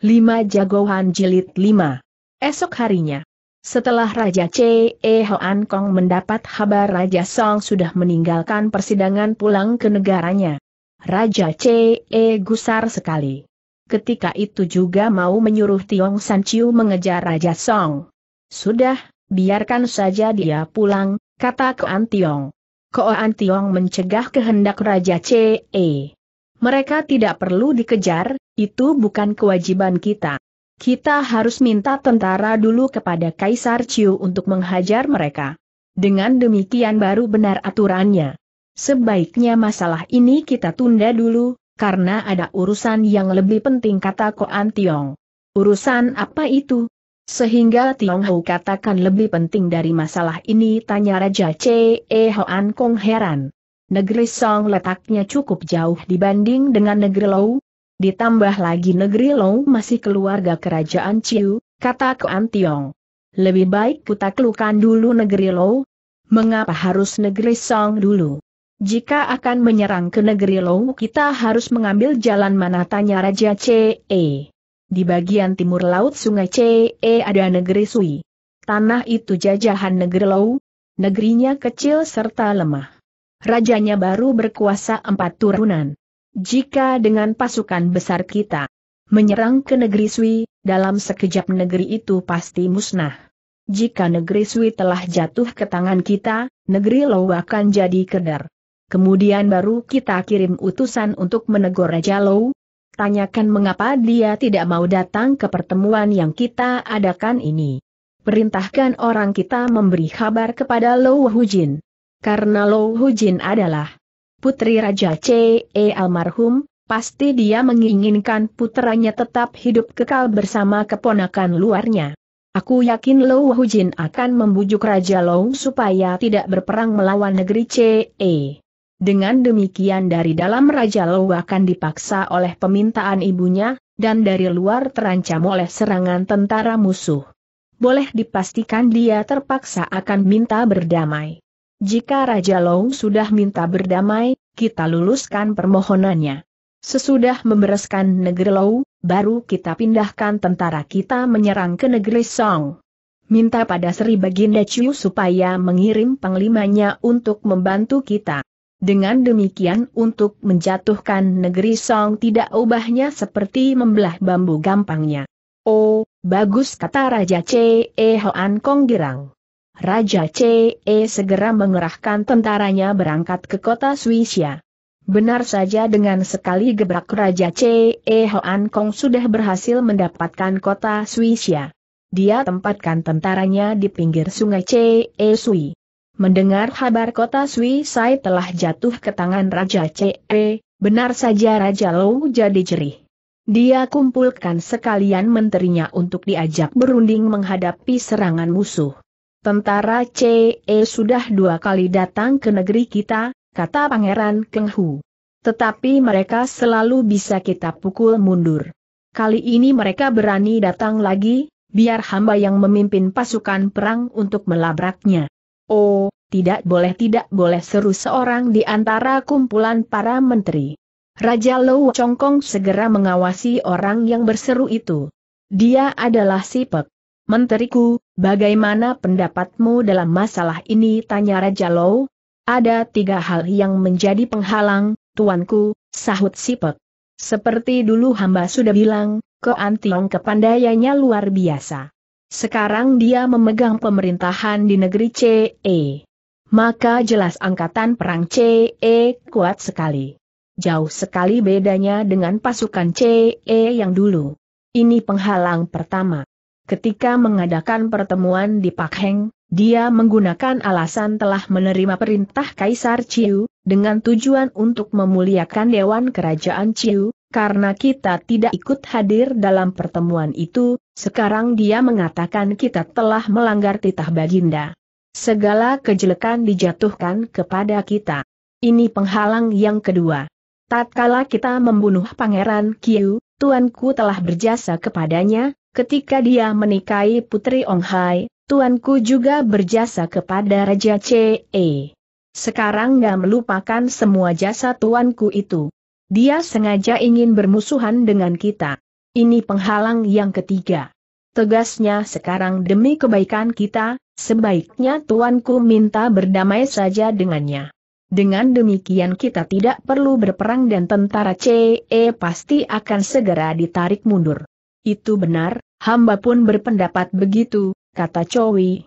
5 Jagoan Jilid 5 Esok harinya setelah Raja C. E. Hoan Kong mendapat kabar Raja Song sudah meninggalkan persidangan pulang ke negaranya. Raja C. E. gusar sekali. Ketika itu juga mau menyuruh Tiong San Chiu mengejar Raja Song. Sudah, biarkan saja dia pulang, kata Koan Tiong. Koan Tiong mencegah kehendak Raja C. E. Mereka tidak perlu dikejar, itu bukan kewajiban kita. Kita harus minta tentara dulu kepada Kaisar Chiu untuk menghajar mereka. Dengan demikian baru benar aturannya. Sebaiknya masalah ini kita tunda dulu, karena ada urusan yang lebih penting kata Koan Tiong. Urusan apa itu? Sehingga Tiong Hou katakan lebih penting dari masalah ini tanya Raja C.E. Hoan Kong heran negeri Song letaknya cukup jauh dibanding dengan negeri Lou. Ditambah lagi negeri Lou masih keluarga kerajaan Ciu, kata Kuan Tiong. Lebih baik kutaklukan dulu negeri Lou. Mengapa harus negeri Song dulu? Jika akan menyerang ke negeri Lou kita harus mengambil jalan mana tanya Raja CE. Di bagian timur laut sungai CE ada negeri Sui. Tanah itu jajahan negeri Lou. Negerinya kecil serta lemah rajanya baru berkuasa empat turunan. Jika dengan pasukan besar kita menyerang ke negeri Sui, dalam sekejap negeri itu pasti musnah. Jika negeri Sui telah jatuh ke tangan kita, negeri Lou akan jadi keder. Kemudian baru kita kirim utusan untuk menegur Raja Lou, tanyakan mengapa dia tidak mau datang ke pertemuan yang kita adakan ini. Perintahkan orang kita memberi kabar kepada Lou Hujin karena Hu Hujin adalah putri Raja C.E. almarhum, pasti dia menginginkan putranya tetap hidup kekal bersama keponakan luarnya. Aku yakin Hu Hujin akan membujuk Raja Lo supaya tidak berperang melawan negeri C.E. Dengan demikian dari dalam Raja Lo akan dipaksa oleh permintaan ibunya, dan dari luar terancam oleh serangan tentara musuh. Boleh dipastikan dia terpaksa akan minta berdamai. Jika Raja Long sudah minta berdamai, kita luluskan permohonannya. Sesudah membereskan negeri Lou, baru kita pindahkan tentara kita menyerang ke negeri Song. Minta pada Sri Baginda Chu supaya mengirim panglimanya untuk membantu kita. Dengan demikian untuk menjatuhkan negeri Song tidak ubahnya seperti membelah bambu gampangnya. Oh, bagus kata Raja Che Hoan Kong Girang. Raja CE segera mengerahkan tentaranya berangkat ke kota Swissia. Benar saja dengan sekali gebrak Raja CE Hoan Kong sudah berhasil mendapatkan kota Swissia. Dia tempatkan tentaranya di pinggir sungai CE Sui. Mendengar kabar kota Sai telah jatuh ke tangan Raja CE, benar saja Raja Lou jadi jerih. Dia kumpulkan sekalian menterinya untuk diajak berunding menghadapi serangan musuh. Tentara CE sudah dua kali datang ke negeri kita, kata Pangeran Kenghu. Tetapi mereka selalu bisa kita pukul mundur. Kali ini mereka berani datang lagi, biar hamba yang memimpin pasukan perang untuk melabraknya. Oh, tidak boleh tidak boleh seru seorang di antara kumpulan para menteri. Raja Lou Chongkong segera mengawasi orang yang berseru itu. Dia adalah Sipek. Menteriku, Bagaimana pendapatmu dalam masalah ini? Tanya Raja Low. Ada tiga hal yang menjadi penghalang, tuanku, sahut Sipek. Seperti dulu hamba sudah bilang, Koan Tiong kepandaiannya luar biasa. Sekarang dia memegang pemerintahan di negeri CE. Maka jelas angkatan perang CE kuat sekali. Jauh sekali bedanya dengan pasukan CE yang dulu. Ini penghalang pertama. Ketika mengadakan pertemuan di Pakheng, dia menggunakan alasan telah menerima perintah Kaisar Chiu, dengan tujuan untuk memuliakan Dewan Kerajaan Chiu, karena kita tidak ikut hadir dalam pertemuan itu, sekarang dia mengatakan kita telah melanggar titah Baginda. Segala kejelekan dijatuhkan kepada kita. Ini penghalang yang kedua. Tatkala kita membunuh Pangeran Kiu, tuanku telah berjasa kepadanya, Ketika dia menikahi Putri Ong Hai, tuanku juga berjasa kepada Raja C.E. Sekarang gak melupakan semua jasa tuanku itu. Dia sengaja ingin bermusuhan dengan kita. Ini penghalang yang ketiga. Tegasnya sekarang demi kebaikan kita, sebaiknya tuanku minta berdamai saja dengannya. Dengan demikian kita tidak perlu berperang dan tentara CE pasti akan segera ditarik mundur. Itu benar, hamba pun berpendapat begitu, kata Chowi.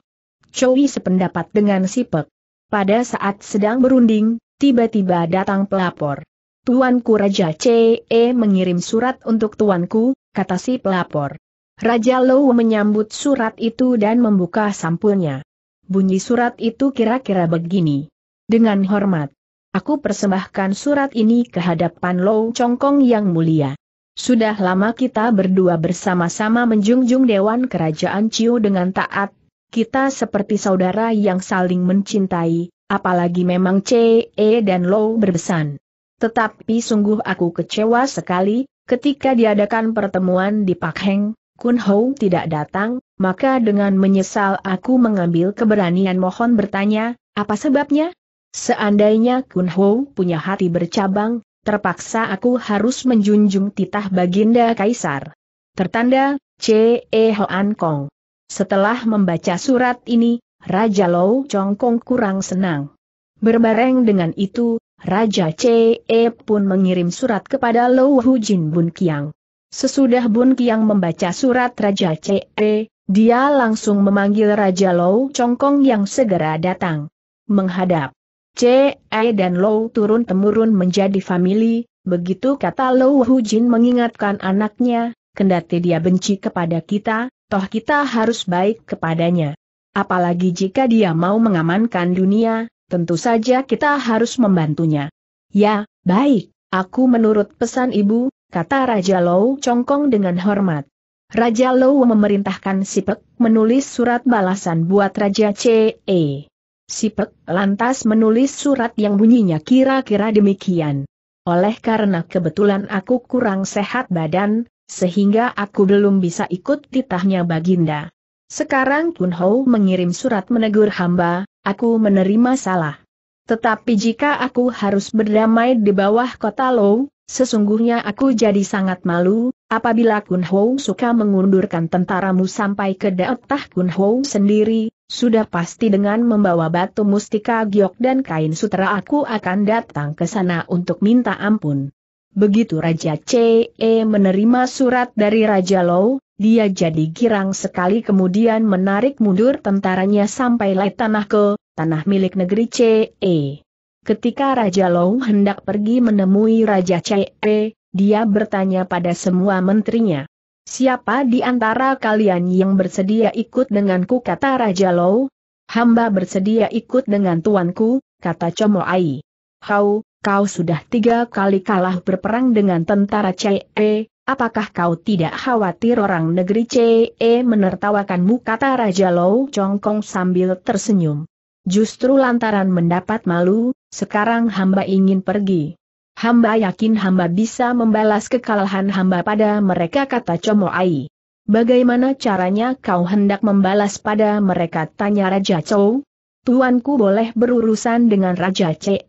Chowi sependapat dengan si Pada saat sedang berunding, tiba-tiba datang pelapor. Tuanku Raja CE mengirim surat untuk tuanku, kata si pelapor. Raja Lou menyambut surat itu dan membuka sampulnya. Bunyi surat itu kira-kira begini. Dengan hormat, aku persembahkan surat ini ke hadapan Lou Chongkong yang mulia. Sudah lama kita berdua bersama-sama menjunjung Dewan Kerajaan Ciu dengan taat, kita seperti saudara yang saling mencintai, apalagi memang C, E dan Lo berbesan. Tetapi sungguh aku kecewa sekali, ketika diadakan pertemuan di Pak Heng, Kun Hou tidak datang, maka dengan menyesal aku mengambil keberanian mohon bertanya, apa sebabnya? Seandainya Kun Hou punya hati bercabang, terpaksa aku harus menjunjung titah Baginda Kaisar. Tertanda, C. E. Hoan Kong. Setelah membaca surat ini, Raja Lou Chong Kong kurang senang. Berbareng dengan itu, Raja C. E. pun mengirim surat kepada Lou Hu Jin Bun Kiang. Sesudah Bun Kiang membaca surat Raja C. E., dia langsung memanggil Raja Lou Chong Kong yang segera datang. Menghadap. Ce dan Lou turun-temurun menjadi famili, begitu kata Lou Jin mengingatkan anaknya, kendati dia benci kepada kita, toh kita harus baik kepadanya. Apalagi jika dia mau mengamankan dunia, tentu saja kita harus membantunya. Ya, baik, aku menurut pesan ibu, kata Raja Lou Congkong dengan hormat. Raja Lou memerintahkan Sipek menulis surat balasan buat Raja CE. Sipek lantas menulis surat yang bunyinya kira-kira demikian. Oleh karena kebetulan aku kurang sehat badan, sehingga aku belum bisa ikut titahnya Baginda. Sekarang Kun Ho mengirim surat menegur hamba, aku menerima salah. Tetapi jika aku harus berdamai di bawah kota Lou, sesungguhnya aku jadi sangat malu, apabila Kun Ho suka mengundurkan tentaramu sampai ke daerah Kun Ho sendiri, sudah pasti dengan membawa batu mustika giok dan kain sutera aku akan datang ke sana untuk minta ampun. Begitu Raja C.E. menerima surat dari Raja Low, dia jadi girang sekali kemudian menarik mundur tentaranya sampai lai tanah ke, tanah milik negeri C.E. Ketika Raja Low hendak pergi menemui Raja C.E., dia bertanya pada semua menterinya. Siapa di antara kalian yang bersedia ikut denganku kata Raja Low? Hamba bersedia ikut dengan tuanku, kata Chomo Ai. Hau, kau sudah tiga kali kalah berperang dengan tentara CE, Apakah kau tidak khawatir orang negeri CE menertawakanmu kata Raja Lou congkong sambil tersenyum. Justru lantaran mendapat malu, sekarang hamba ingin pergi. Hamba yakin hamba bisa membalas kekalahan hamba pada mereka kata Ai. Bagaimana caranya kau hendak membalas pada mereka tanya Raja Chou? Tuanku boleh berurusan dengan Raja Ce,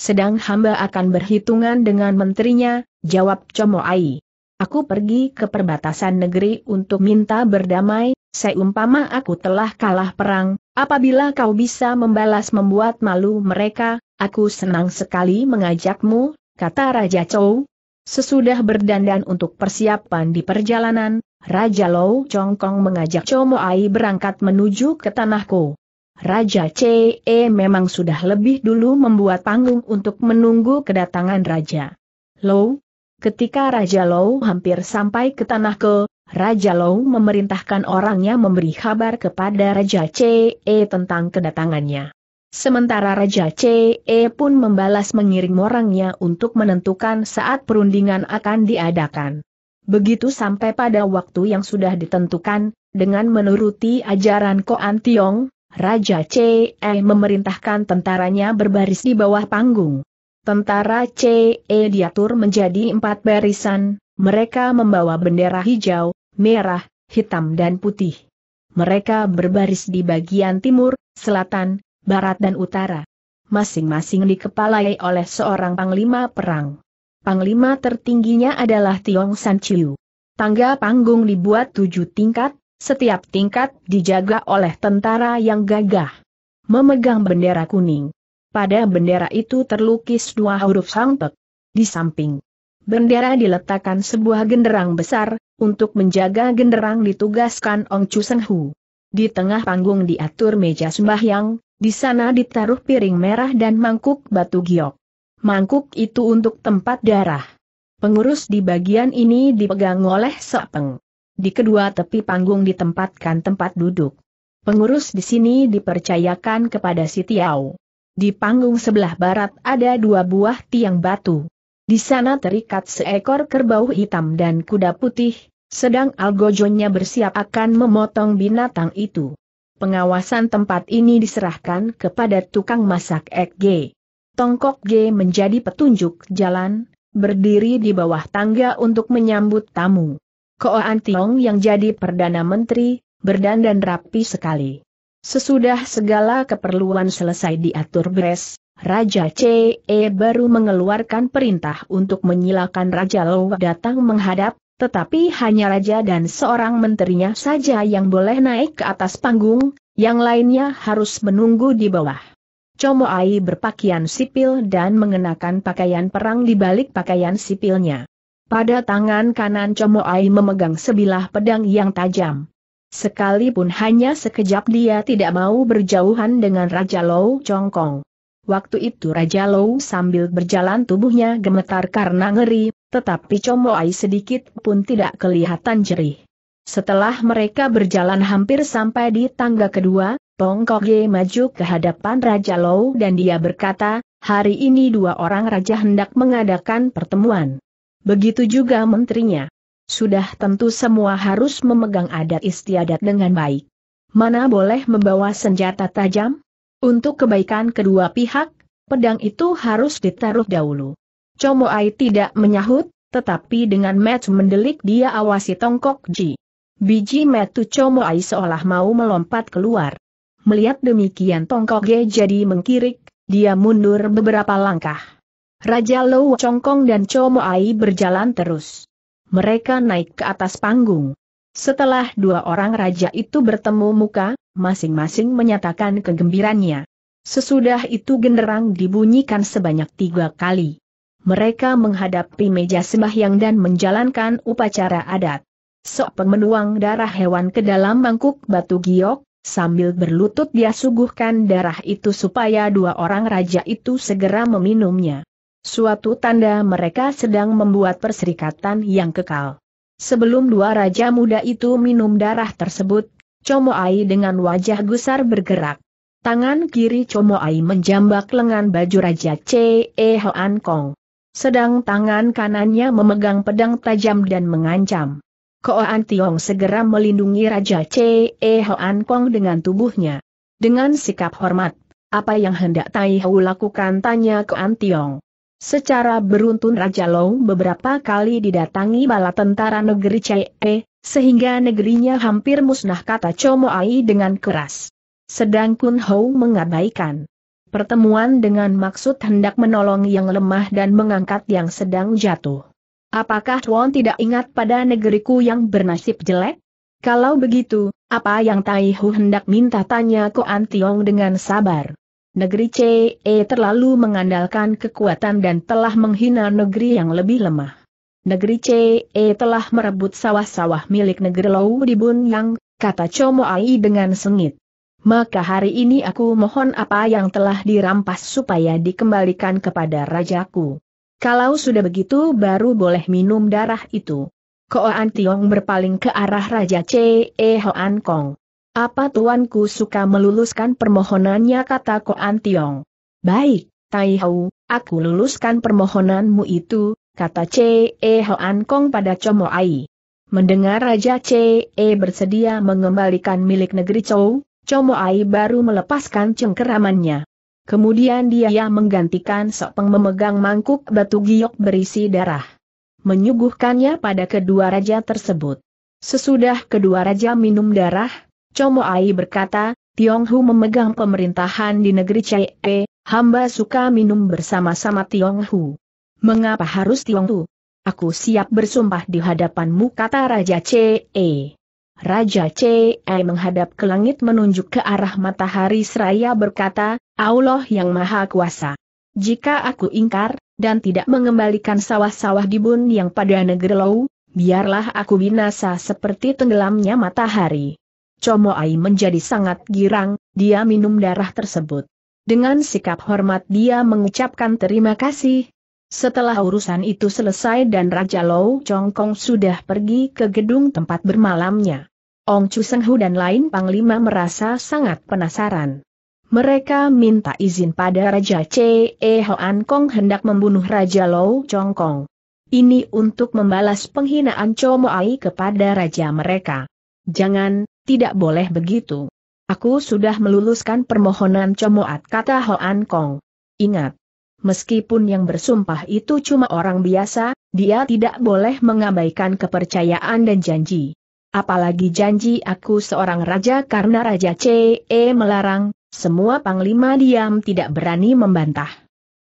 sedang hamba akan berhitungan dengan menterinya, jawab Ai. Aku pergi ke perbatasan negeri untuk minta berdamai, seumpama aku telah kalah perang, apabila kau bisa membalas membuat malu mereka, aku senang sekali mengajakmu, kata Raja Chou. Sesudah berdandan untuk persiapan di perjalanan, Raja Lou Kong, mengajak Chomo Ai berangkat menuju ke tanahku. Raja CE memang sudah lebih dulu membuat panggung untuk menunggu kedatangan Raja Lou. Ketika Raja Lou hampir sampai ke tanah ke, Raja Lou memerintahkan orangnya memberi kabar kepada Raja CE tentang kedatangannya. Sementara Raja CE pun membalas mengirim orangnya untuk menentukan saat perundingan akan diadakan. Begitu sampai pada waktu yang sudah ditentukan, dengan menuruti ajaran Koan Tiong, Raja CE memerintahkan tentaranya berbaris di bawah panggung. Tentara CE diatur menjadi empat barisan, mereka membawa bendera hijau, merah, hitam dan putih. Mereka berbaris di bagian timur, selatan, barat dan utara. Masing-masing dikepalai oleh seorang panglima perang. Panglima tertingginya adalah Tiong San Chiu. Tangga panggung dibuat tujuh tingkat, setiap tingkat dijaga oleh tentara yang gagah. Memegang bendera kuning. Pada bendera itu terlukis dua huruf sangpek. Di samping bendera diletakkan sebuah genderang besar, untuk menjaga genderang ditugaskan Ong Chu Seng Hu. Di tengah panggung diatur meja sembahyang, di sana ditaruh piring merah dan mangkuk batu giok. Mangkuk itu untuk tempat darah. Pengurus di bagian ini dipegang oleh sepeng. Di kedua tepi panggung ditempatkan tempat duduk. Pengurus di sini dipercayakan kepada si Tiao. Di panggung sebelah barat ada dua buah tiang batu. Di sana terikat seekor kerbau hitam dan kuda putih, sedang algojonya bersiap akan memotong binatang itu pengawasan tempat ini diserahkan kepada tukang masak Ek Tongkok G menjadi petunjuk jalan, berdiri di bawah tangga untuk menyambut tamu. Koan Tiong yang jadi Perdana Menteri, berdandan rapi sekali. Sesudah segala keperluan selesai diatur beres, Raja CE baru mengeluarkan perintah untuk menyilakan Raja Lo datang menghadap, tetapi hanya raja dan seorang menterinya saja yang boleh naik ke atas panggung, yang lainnya harus menunggu di bawah. Como Ai berpakaian sipil dan mengenakan pakaian perang di balik pakaian sipilnya. Pada tangan kanan Como Ai memegang sebilah pedang yang tajam. Sekalipun hanya sekejap dia tidak mau berjauhan dengan Raja Lou Chongkong. Waktu itu Raja Lou sambil berjalan tubuhnya gemetar karena ngeri, tetapi Comoai sedikit pun tidak kelihatan jerih. Setelah mereka berjalan hampir sampai di tangga kedua, Tong maju ke hadapan Raja Lou dan dia berkata, hari ini dua orang raja hendak mengadakan pertemuan. Begitu juga menterinya. Sudah tentu semua harus memegang adat istiadat dengan baik. Mana boleh membawa senjata tajam? Untuk kebaikan kedua pihak, pedang itu harus ditaruh dahulu. Ai tidak menyahut, tetapi dengan match mendelik dia awasi tongkok Ji. Biji metu Ai seolah mau melompat keluar. Melihat demikian tongkok G jadi mengkirik, dia mundur beberapa langkah. Raja Lou Chongkong dan Ai berjalan terus. Mereka naik ke atas panggung. Setelah dua orang raja itu bertemu muka, masing-masing menyatakan kegembirannya. Sesudah itu genderang dibunyikan sebanyak tiga kali mereka menghadapi meja sembahyang dan menjalankan upacara adat. Sok pemenuang darah hewan ke dalam mangkuk batu giok, sambil berlutut dia suguhkan darah itu supaya dua orang raja itu segera meminumnya. Suatu tanda mereka sedang membuat perserikatan yang kekal. Sebelum dua raja muda itu minum darah tersebut, Comoai dengan wajah gusar bergerak. Tangan kiri Comoai menjambak lengan baju Raja C.E. Hoan Kong. Sedang tangan kanannya memegang pedang tajam dan mengancam. Koan Tiong segera melindungi Raja Che e Hoan Kong dengan tubuhnya. Dengan sikap hormat, apa yang hendak Tai Hau lakukan tanya Koan Tiong. Secara beruntun Raja Long beberapa kali didatangi bala tentara negeri Che, e, sehingga negerinya hampir musnah kata Chomo Ai dengan keras. Sedang Kun Hou mengabaikan pertemuan dengan maksud hendak menolong yang lemah dan mengangkat yang sedang jatuh. Apakah Tuan tidak ingat pada negeriku yang bernasib jelek? Kalau begitu, apa yang Taihu hendak minta tanya ke Tiong dengan sabar? Negeri CE terlalu mengandalkan kekuatan dan telah menghina negeri yang lebih lemah. Negeri CE telah merebut sawah-sawah milik negeri Lou di Yang, kata Chomo Ai dengan sengit maka hari ini aku mohon apa yang telah dirampas supaya dikembalikan kepada rajaku. Kalau sudah begitu baru boleh minum darah itu. Koan Antiong berpaling ke arah Raja C. E. Hoan Kong. Apa tuanku suka meluluskan permohonannya kata Koan Tiong. Baik, Tai Hau, aku luluskan permohonanmu itu, kata C. E. Hoan Kong pada Chomo Ai. Mendengar Raja C. E. bersedia mengembalikan milik negeri Chou, Ai baru melepaskan cengkeramannya. Kemudian dia menggantikan Sopeng memegang mangkuk batu giok berisi darah. Menyuguhkannya pada kedua raja tersebut. Sesudah kedua raja minum darah, Ai berkata, Hu memegang pemerintahan di negeri Chee, hamba suka minum bersama-sama Hu. Mengapa harus Hu? Aku siap bersumpah di hadapanmu kata Raja Chee. Raja CE menghadap ke langit menunjuk ke arah matahari seraya berkata, Allah yang Maha Kuasa. Jika aku ingkar, dan tidak mengembalikan sawah-sawah di bun yang pada negeri Lou, biarlah aku binasa seperti tenggelamnya matahari. Ai menjadi sangat girang, dia minum darah tersebut. Dengan sikap hormat dia mengucapkan terima kasih, setelah urusan itu selesai dan Raja Lou Chong Kong sudah pergi ke gedung tempat bermalamnya. Ong Chu Seng Hu dan lain panglima merasa sangat penasaran. Mereka minta izin pada Raja Che E. Hoan Kong hendak membunuh Raja Lou Chong Kong. Ini untuk membalas penghinaan Ai kepada raja mereka. Jangan, tidak boleh begitu. Aku sudah meluluskan permohonan At, kata Hoan Kong. Ingat, meskipun yang bersumpah itu cuma orang biasa, dia tidak boleh mengabaikan kepercayaan dan janji. Apalagi janji aku seorang raja karena Raja C.E. melarang, semua panglima diam tidak berani membantah.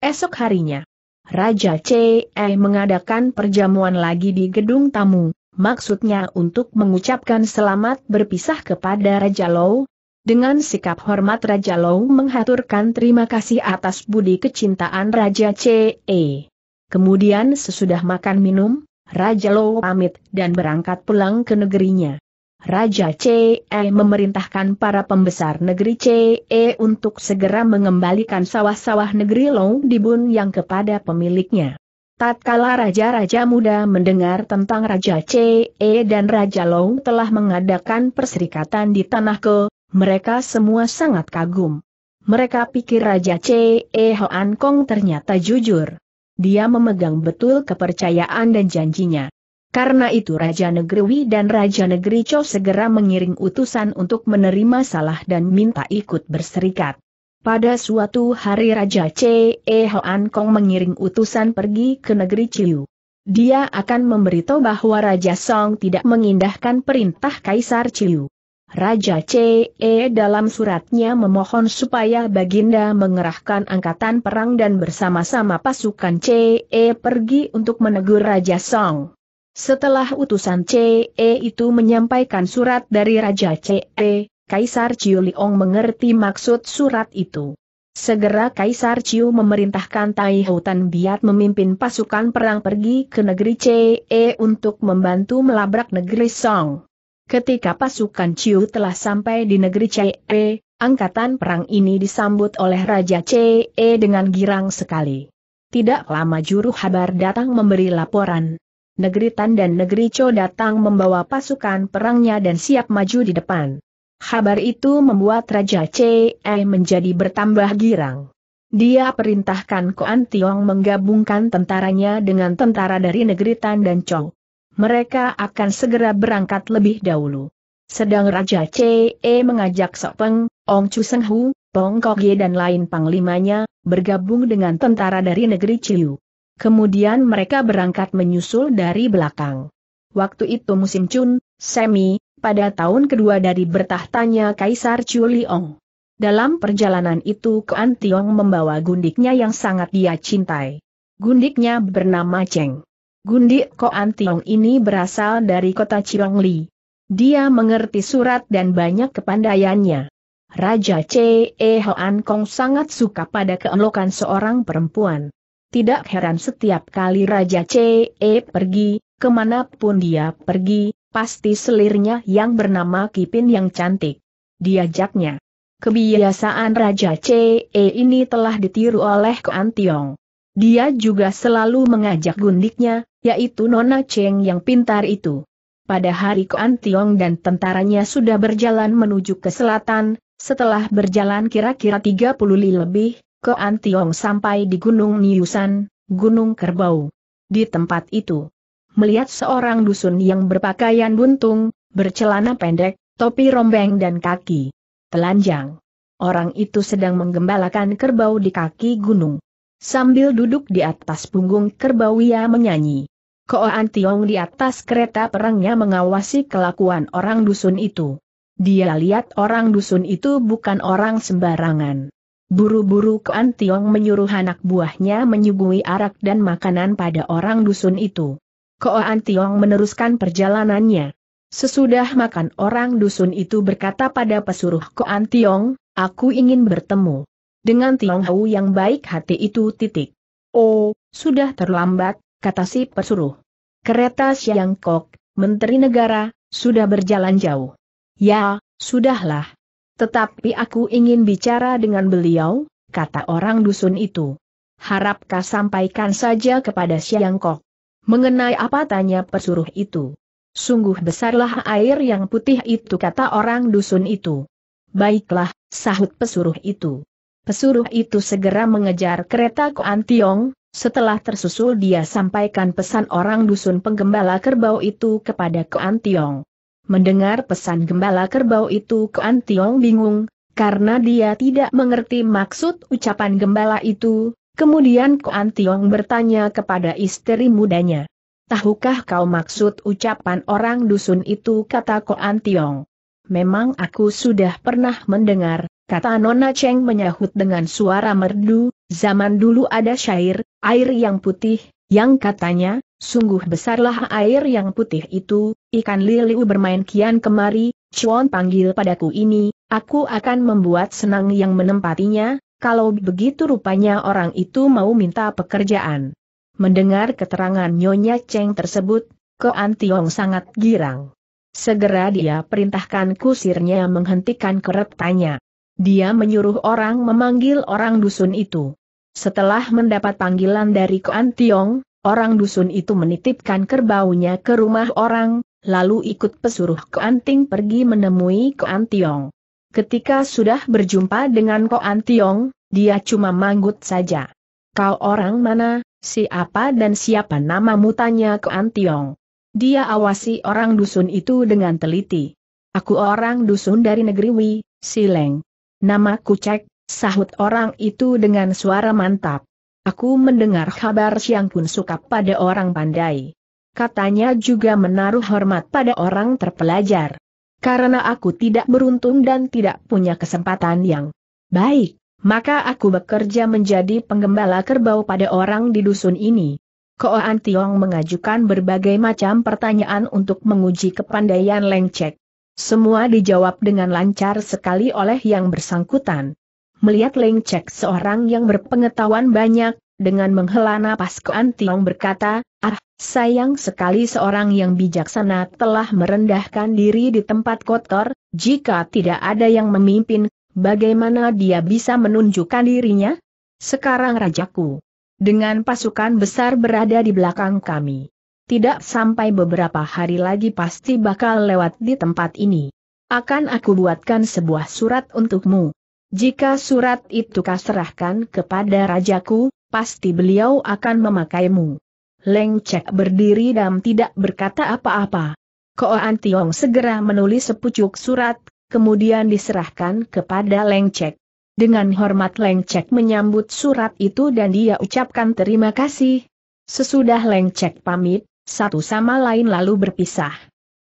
Esok harinya, Raja C.E. mengadakan perjamuan lagi di gedung tamu, maksudnya untuk mengucapkan selamat berpisah kepada Raja Lou. Dengan sikap hormat Raja Lou menghaturkan terima kasih atas budi kecintaan Raja C.E. Kemudian sesudah makan minum, Raja Lou pamit dan berangkat pulang ke negerinya. Raja CE memerintahkan para pembesar negeri CE untuk segera mengembalikan sawah-sawah negeri Long Dibun yang kepada pemiliknya. Tatkala raja-raja muda mendengar tentang Raja CE dan Raja Long telah mengadakan perserikatan di tanah ke, mereka semua sangat kagum. Mereka pikir Raja C. Ho Hoan Kong ternyata jujur. Dia memegang betul kepercayaan dan janjinya. Karena itu Raja Negeri Wi dan Raja Negeri Cho segera mengiring utusan untuk menerima salah dan minta ikut berserikat. Pada suatu hari Raja C. E. Hoan Kong mengiring utusan pergi ke negeri Chiu. Dia akan memberitahu bahwa Raja Song tidak mengindahkan perintah Kaisar Chiu. Raja CE dalam suratnya memohon supaya Baginda mengerahkan angkatan perang dan bersama-sama pasukan CE pergi untuk menegur Raja Song. Setelah utusan CE itu menyampaikan surat dari Raja CE, Kaisar Chiu Liong mengerti maksud surat itu. Segera Kaisar Chiu memerintahkan Tai Hutan Biat memimpin pasukan perang pergi ke negeri CE untuk membantu melabrak negeri Song. Ketika pasukan Ciu telah sampai di negeri CE, angkatan perang ini disambut oleh Raja CE dengan girang sekali. Tidak lama juru kabar datang memberi laporan. Negeri Tan dan negeri Cho datang membawa pasukan perangnya dan siap maju di depan. Kabar itu membuat Raja CE menjadi bertambah girang. Dia perintahkan Koan Tiong menggabungkan tentaranya dengan tentara dari negeri Tan dan Chong mereka akan segera berangkat lebih dahulu. Sedang Raja CE mengajak Sok Peng, Ong Chu Seng Hu, Pong Ye dan lain panglimanya, bergabung dengan tentara dari negeri Chiu. Kemudian mereka berangkat menyusul dari belakang. Waktu itu musim Chun, Semi, pada tahun kedua dari bertahtanya Kaisar Chu Liong. Dalam perjalanan itu Kuan Tiong membawa gundiknya yang sangat dia cintai. Gundiknya bernama Cheng. Gundi Ko Antiong ini berasal dari kota Chiongli. Dia mengerti surat dan banyak kepandaiannya. Raja C.E. Hoan Kong sangat suka pada keelokan seorang perempuan. Tidak heran setiap kali Raja C.E. pergi, kemanapun dia pergi, pasti selirnya yang bernama Kipin yang cantik. Diajaknya. Kebiasaan Raja C.E. ini telah ditiru oleh Ko Antiong. Dia juga selalu mengajak gundiknya, yaitu Nona Cheng yang pintar itu. Pada hari Koan Tiong dan tentaranya sudah berjalan menuju ke selatan, setelah berjalan kira-kira 30 li lebih, Koan Tiong sampai di Gunung Niusan, Gunung Kerbau. Di tempat itu, melihat seorang dusun yang berpakaian buntung, bercelana pendek, topi rombeng dan kaki telanjang. Orang itu sedang menggembalakan kerbau di kaki gunung. Sambil duduk di atas punggung kerbau ia menyanyi. Koan Tiong di atas kereta perangnya mengawasi kelakuan orang dusun itu. Dia lihat orang dusun itu bukan orang sembarangan. Buru-buru Koan Tiong menyuruh anak buahnya menyuguhi arak dan makanan pada orang dusun itu. Koan Tiong meneruskan perjalanannya. Sesudah makan orang dusun itu berkata pada pesuruh Koan Tiong, aku ingin bertemu dengan Tiong Hou yang baik hati itu titik. Oh, sudah terlambat, kata si pesuruh. Kereta Siang Kok, Menteri Negara, sudah berjalan jauh. Ya, sudahlah. Tetapi aku ingin bicara dengan beliau, kata orang dusun itu. Harapkah sampaikan saja kepada Siang Kok. Mengenai apa tanya pesuruh itu. Sungguh besarlah air yang putih itu kata orang dusun itu. Baiklah, sahut pesuruh itu. Pesuruh itu segera mengejar kereta Koan Tiong, setelah tersusul dia sampaikan pesan orang dusun penggembala kerbau itu kepada Koan Tiong. Mendengar pesan gembala kerbau itu Koan Tiong bingung, karena dia tidak mengerti maksud ucapan gembala itu, kemudian Koan Tiong bertanya kepada istri mudanya. Tahukah kau maksud ucapan orang dusun itu kata Ko Tiong? Memang aku sudah pernah mendengar, Kata Nona Cheng menyahut dengan suara merdu, zaman dulu ada syair, air yang putih, yang katanya, sungguh besarlah air yang putih itu, ikan liliu bermain kian kemari, Chuan panggil padaku ini, aku akan membuat senang yang menempatinya, kalau begitu rupanya orang itu mau minta pekerjaan. Mendengar keterangan Nyonya Cheng tersebut, Koan Tiong sangat girang. Segera dia perintahkan kusirnya menghentikan keretanya. Dia menyuruh orang memanggil orang dusun itu. Setelah mendapat panggilan dari Kuan Tiong, orang dusun itu menitipkan kerbaunya ke rumah orang, lalu ikut pesuruh Kuan Ting pergi menemui Kuan Tiong. Ketika sudah berjumpa dengan Kuan Tiong, dia cuma manggut saja. Kau orang mana, siapa dan siapa namamu tanya Kuan Tiong. Dia awasi orang dusun itu dengan teliti. Aku orang dusun dari negeri Wi, Sileng. Nama Kucek, sahut orang itu dengan suara mantap. Aku mendengar kabar Siang pun suka pada orang pandai. Katanya juga menaruh hormat pada orang terpelajar. Karena aku tidak beruntung dan tidak punya kesempatan yang baik, maka aku bekerja menjadi penggembala kerbau pada orang di dusun ini. Koan Tiong mengajukan berbagai macam pertanyaan untuk menguji kepandaian Chek. Semua dijawab dengan lancar sekali oleh yang bersangkutan. Melihat Leng Cek seorang yang berpengetahuan banyak, dengan menghela napas ke Tiong berkata, Ah, sayang sekali seorang yang bijaksana telah merendahkan diri di tempat kotor, jika tidak ada yang memimpin, bagaimana dia bisa menunjukkan dirinya? Sekarang rajaku, dengan pasukan besar berada di belakang kami tidak sampai beberapa hari lagi pasti bakal lewat di tempat ini. Akan aku buatkan sebuah surat untukmu. Jika surat itu kaserahkan kepada rajaku, pasti beliau akan memakaimu. Leng Cek berdiri dan tidak berkata apa-apa. Koan Tiong segera menulis sepucuk surat, kemudian diserahkan kepada Leng Cek. Dengan hormat Leng Cek menyambut surat itu dan dia ucapkan terima kasih, Sesudah Leng Cek pamit, satu sama lain lalu berpisah.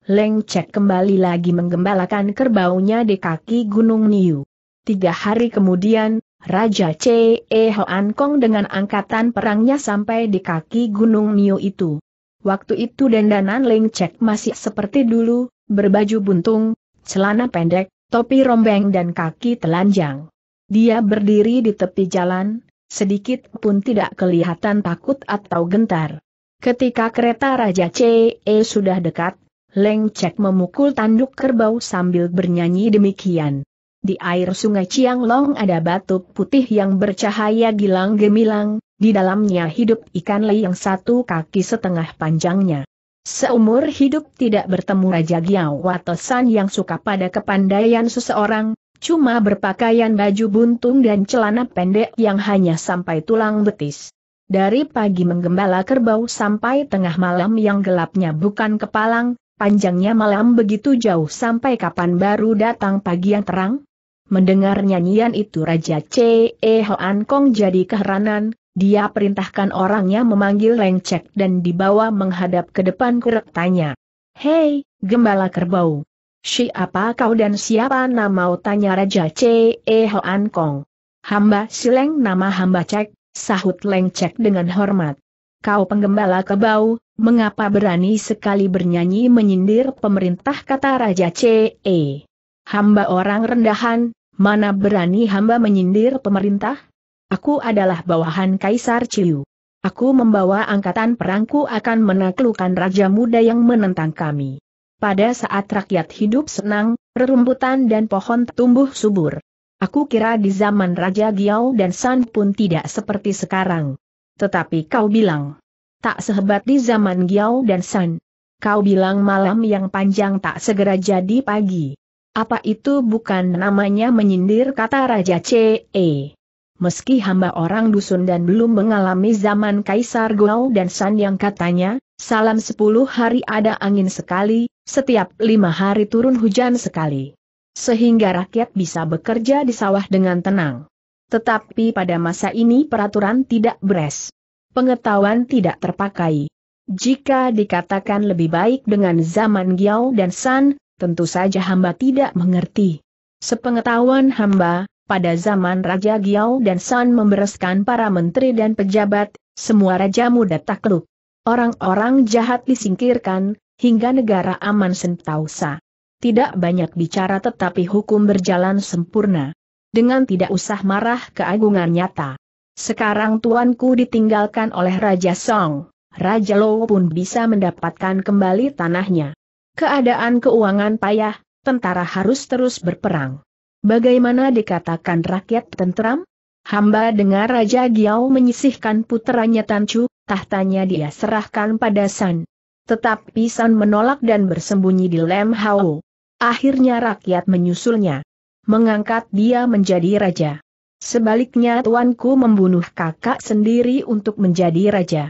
Leng Cek kembali lagi menggembalakan kerbaunya di kaki Gunung Niu. Tiga hari kemudian, Raja C.E. Hoan Kong dengan angkatan perangnya sampai di kaki Gunung Niu itu. Waktu itu dandanan Leng Cek masih seperti dulu, berbaju buntung, celana pendek, topi rombeng dan kaki telanjang. Dia berdiri di tepi jalan, sedikit pun tidak kelihatan takut atau gentar. Ketika kereta Raja CE sudah dekat, Leng Cek memukul tanduk kerbau sambil bernyanyi demikian. Di air sungai Long ada batu putih yang bercahaya gilang gemilang, di dalamnya hidup ikan lei yang satu kaki setengah panjangnya. Seumur hidup tidak bertemu Raja Giao Watosan yang suka pada kepandaian seseorang, cuma berpakaian baju buntung dan celana pendek yang hanya sampai tulang betis. Dari pagi menggembala kerbau sampai tengah malam yang gelapnya bukan kepalang, panjangnya malam begitu jauh sampai kapan baru datang pagi yang terang? Mendengar nyanyian itu Raja C.E. Hoan Kong jadi keheranan, dia perintahkan orangnya memanggil Lengcek dan dibawa menghadap ke depan kerek Hei, gembala kerbau. Siapa kau dan siapa nama? tanya Raja C.E. Hoan Kong. Hamba sileng nama hamba cek, sahut lengcek dengan hormat. Kau penggembala kebau, mengapa berani sekali bernyanyi menyindir pemerintah kata Raja C.E. Hamba orang rendahan, mana berani hamba menyindir pemerintah? Aku adalah bawahan Kaisar Ciu. Aku membawa angkatan perangku akan menaklukkan raja muda yang menentang kami. Pada saat rakyat hidup senang, rerumputan dan pohon tumbuh subur. Aku kira di zaman Raja Giao dan San pun tidak seperti sekarang. Tetapi kau bilang, tak sehebat di zaman Giao dan San. Kau bilang malam yang panjang tak segera jadi pagi. Apa itu bukan namanya menyindir kata Raja C.E. Meski hamba orang dusun dan belum mengalami zaman Kaisar Gao dan San yang katanya, salam sepuluh hari ada angin sekali, setiap lima hari turun hujan sekali sehingga rakyat bisa bekerja di sawah dengan tenang. Tetapi pada masa ini peraturan tidak beres. Pengetahuan tidak terpakai. Jika dikatakan lebih baik dengan zaman Giao dan San, tentu saja hamba tidak mengerti. Sepengetahuan hamba, pada zaman Raja Giao dan San membereskan para menteri dan pejabat, semua raja muda takluk. Orang-orang jahat disingkirkan, hingga negara aman sentausa tidak banyak bicara tetapi hukum berjalan sempurna. Dengan tidak usah marah keagungan nyata. Sekarang tuanku ditinggalkan oleh Raja Song, Raja Low pun bisa mendapatkan kembali tanahnya. Keadaan keuangan payah, tentara harus terus berperang. Bagaimana dikatakan rakyat tentram? Hamba dengar Raja Giao menyisihkan putranya Tan Tancu, tahtanya dia serahkan pada San. Tetapi San menolak dan bersembunyi di Lem Hao. Akhirnya rakyat menyusulnya. Mengangkat dia menjadi raja. Sebaliknya tuanku membunuh kakak sendiri untuk menjadi raja.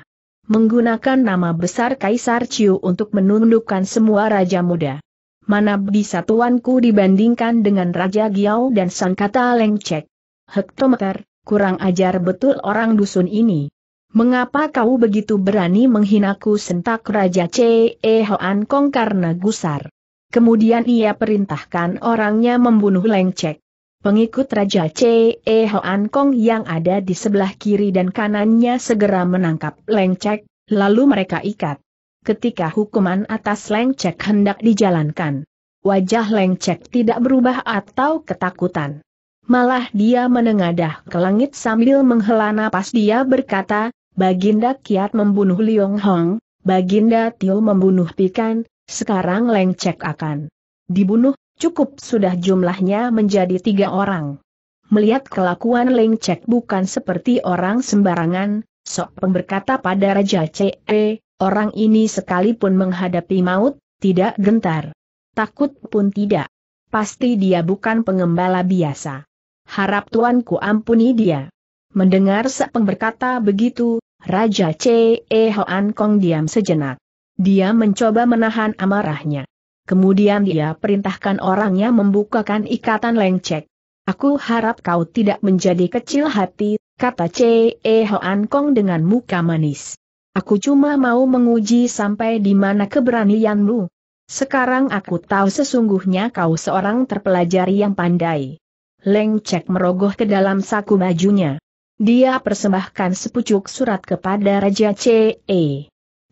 Menggunakan nama besar Kaisar Ciu untuk menundukkan semua raja muda. Mana bisa tuanku dibandingkan dengan Raja Giao dan sang kata Lengcek. Hektometer, kurang ajar betul orang dusun ini. Mengapa kau begitu berani menghinaku sentak Raja Ce Hoan Kong karena gusar? Kemudian ia perintahkan orangnya membunuh Leng Cek. Pengikut Raja C. E. Hoan Kong yang ada di sebelah kiri dan kanannya segera menangkap Leng Cek, lalu mereka ikat. Ketika hukuman atas Leng Cek hendak dijalankan, wajah Leng Cek tidak berubah atau ketakutan. Malah dia menengadah ke langit sambil menghela napas dia berkata, Baginda Kiat membunuh Liong Hong, Baginda Tio membunuh Pikan, sekarang leng Cek akan dibunuh, cukup sudah jumlahnya menjadi tiga orang. Melihat kelakuan leng Cek bukan seperti orang sembarangan, Sok Peng berkata pada Raja CE, orang ini sekalipun menghadapi maut, tidak gentar. Takut pun tidak. Pasti dia bukan pengembala biasa. Harap tuanku ampuni dia. Mendengar Sok Peng berkata begitu, Raja CE Hoan Kong diam sejenak. Dia mencoba menahan amarahnya. Kemudian dia perintahkan orangnya membukakan ikatan lengcek. Aku harap kau tidak menjadi kecil hati, kata C. E. Hoan Kong dengan muka manis. Aku cuma mau menguji sampai di mana keberanianmu. Sekarang aku tahu sesungguhnya kau seorang terpelajari yang pandai. Lengcek merogoh ke dalam saku bajunya. Dia persembahkan sepucuk surat kepada Raja C.E.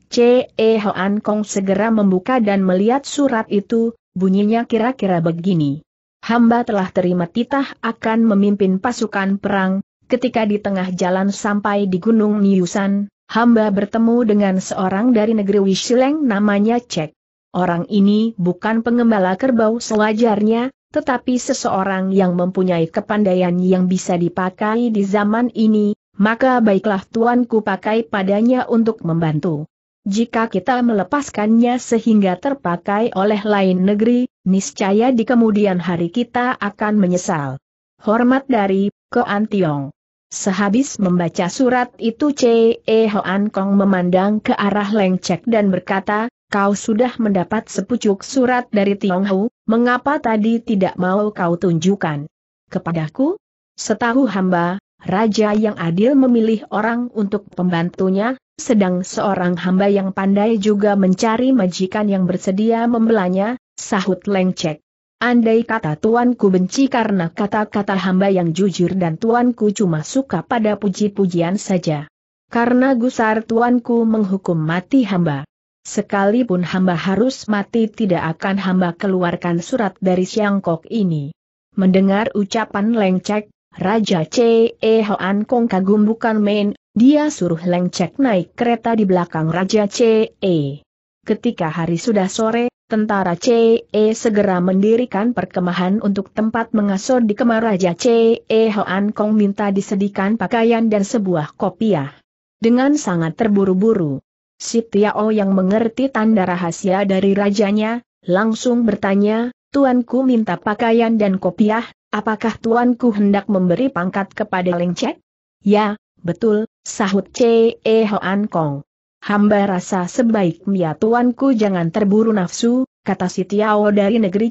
C.E. Hoan Kong segera membuka dan melihat surat itu, bunyinya kira-kira begini. Hamba telah terima titah akan memimpin pasukan perang, ketika di tengah jalan sampai di Gunung Niusan, hamba bertemu dengan seorang dari negeri Wishileng namanya Cek. Orang ini bukan pengembala kerbau sewajarnya, tetapi seseorang yang mempunyai kepandaian yang bisa dipakai di zaman ini, maka baiklah tuanku pakai padanya untuk membantu. Jika kita melepaskannya sehingga terpakai oleh lain negeri, niscaya di kemudian hari kita akan menyesal. Hormat dari Koan Tiong. Sehabis membaca surat itu C.E. Hoan Kong memandang ke arah Leng Cek dan berkata, kau sudah mendapat sepucuk surat dari Hu, mengapa tadi tidak mau kau tunjukkan? Kepadaku? Setahu hamba, Raja yang adil memilih orang untuk pembantunya, sedang seorang hamba yang pandai juga mencari majikan yang bersedia membelanya, sahut lengcek. Andai kata tuanku benci karena kata-kata hamba yang jujur dan tuanku cuma suka pada puji-pujian saja. Karena gusar tuanku menghukum mati hamba. Sekalipun hamba harus mati tidak akan hamba keluarkan surat dari Siangkok ini. Mendengar ucapan lengcek, Raja C.E. Hoan Kong kagum bukan main, dia suruh lengcek naik kereta di belakang Raja CE. Ketika hari sudah sore, tentara CE segera mendirikan perkemahan untuk tempat mengasur di kemar Raja CE Hoan Kong minta disediakan pakaian dan sebuah kopiah. Dengan sangat terburu-buru, si Tiao yang mengerti tanda rahasia dari rajanya, langsung bertanya, Tuanku minta pakaian dan kopiah, apakah tuanku hendak memberi pangkat kepada Lengcek? Ya, betul, sahut e, Ho Hoan Kong. Hamba rasa sebaiknya tuanku jangan terburu nafsu, kata si Tiao dari negeri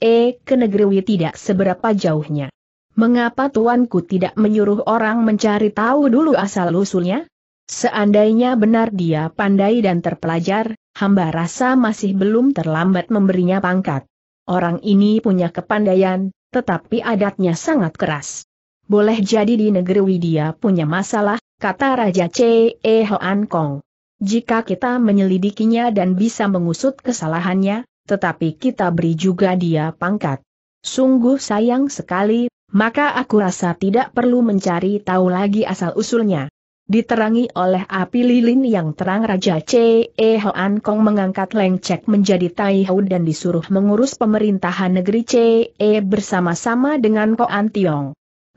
E ke negeri Wei tidak seberapa jauhnya. Mengapa tuanku tidak menyuruh orang mencari tahu dulu asal-usulnya? Seandainya benar dia pandai dan terpelajar, hamba rasa masih belum terlambat memberinya pangkat. Orang ini punya kepandaian, tetapi adatnya sangat keras. Boleh jadi di negeri Widya punya masalah, kata Raja C. E. Hoan Kong. Jika kita menyelidikinya dan bisa mengusut kesalahannya, tetapi kita beri juga dia pangkat. Sungguh sayang sekali, maka aku rasa tidak perlu mencari tahu lagi asal-usulnya. Diterangi oleh api lilin yang terang Raja C. E. Hoan Kong mengangkat Leng Cek menjadi Tai Hou dan disuruh mengurus pemerintahan negeri C. E. bersama-sama dengan Koan Tiong.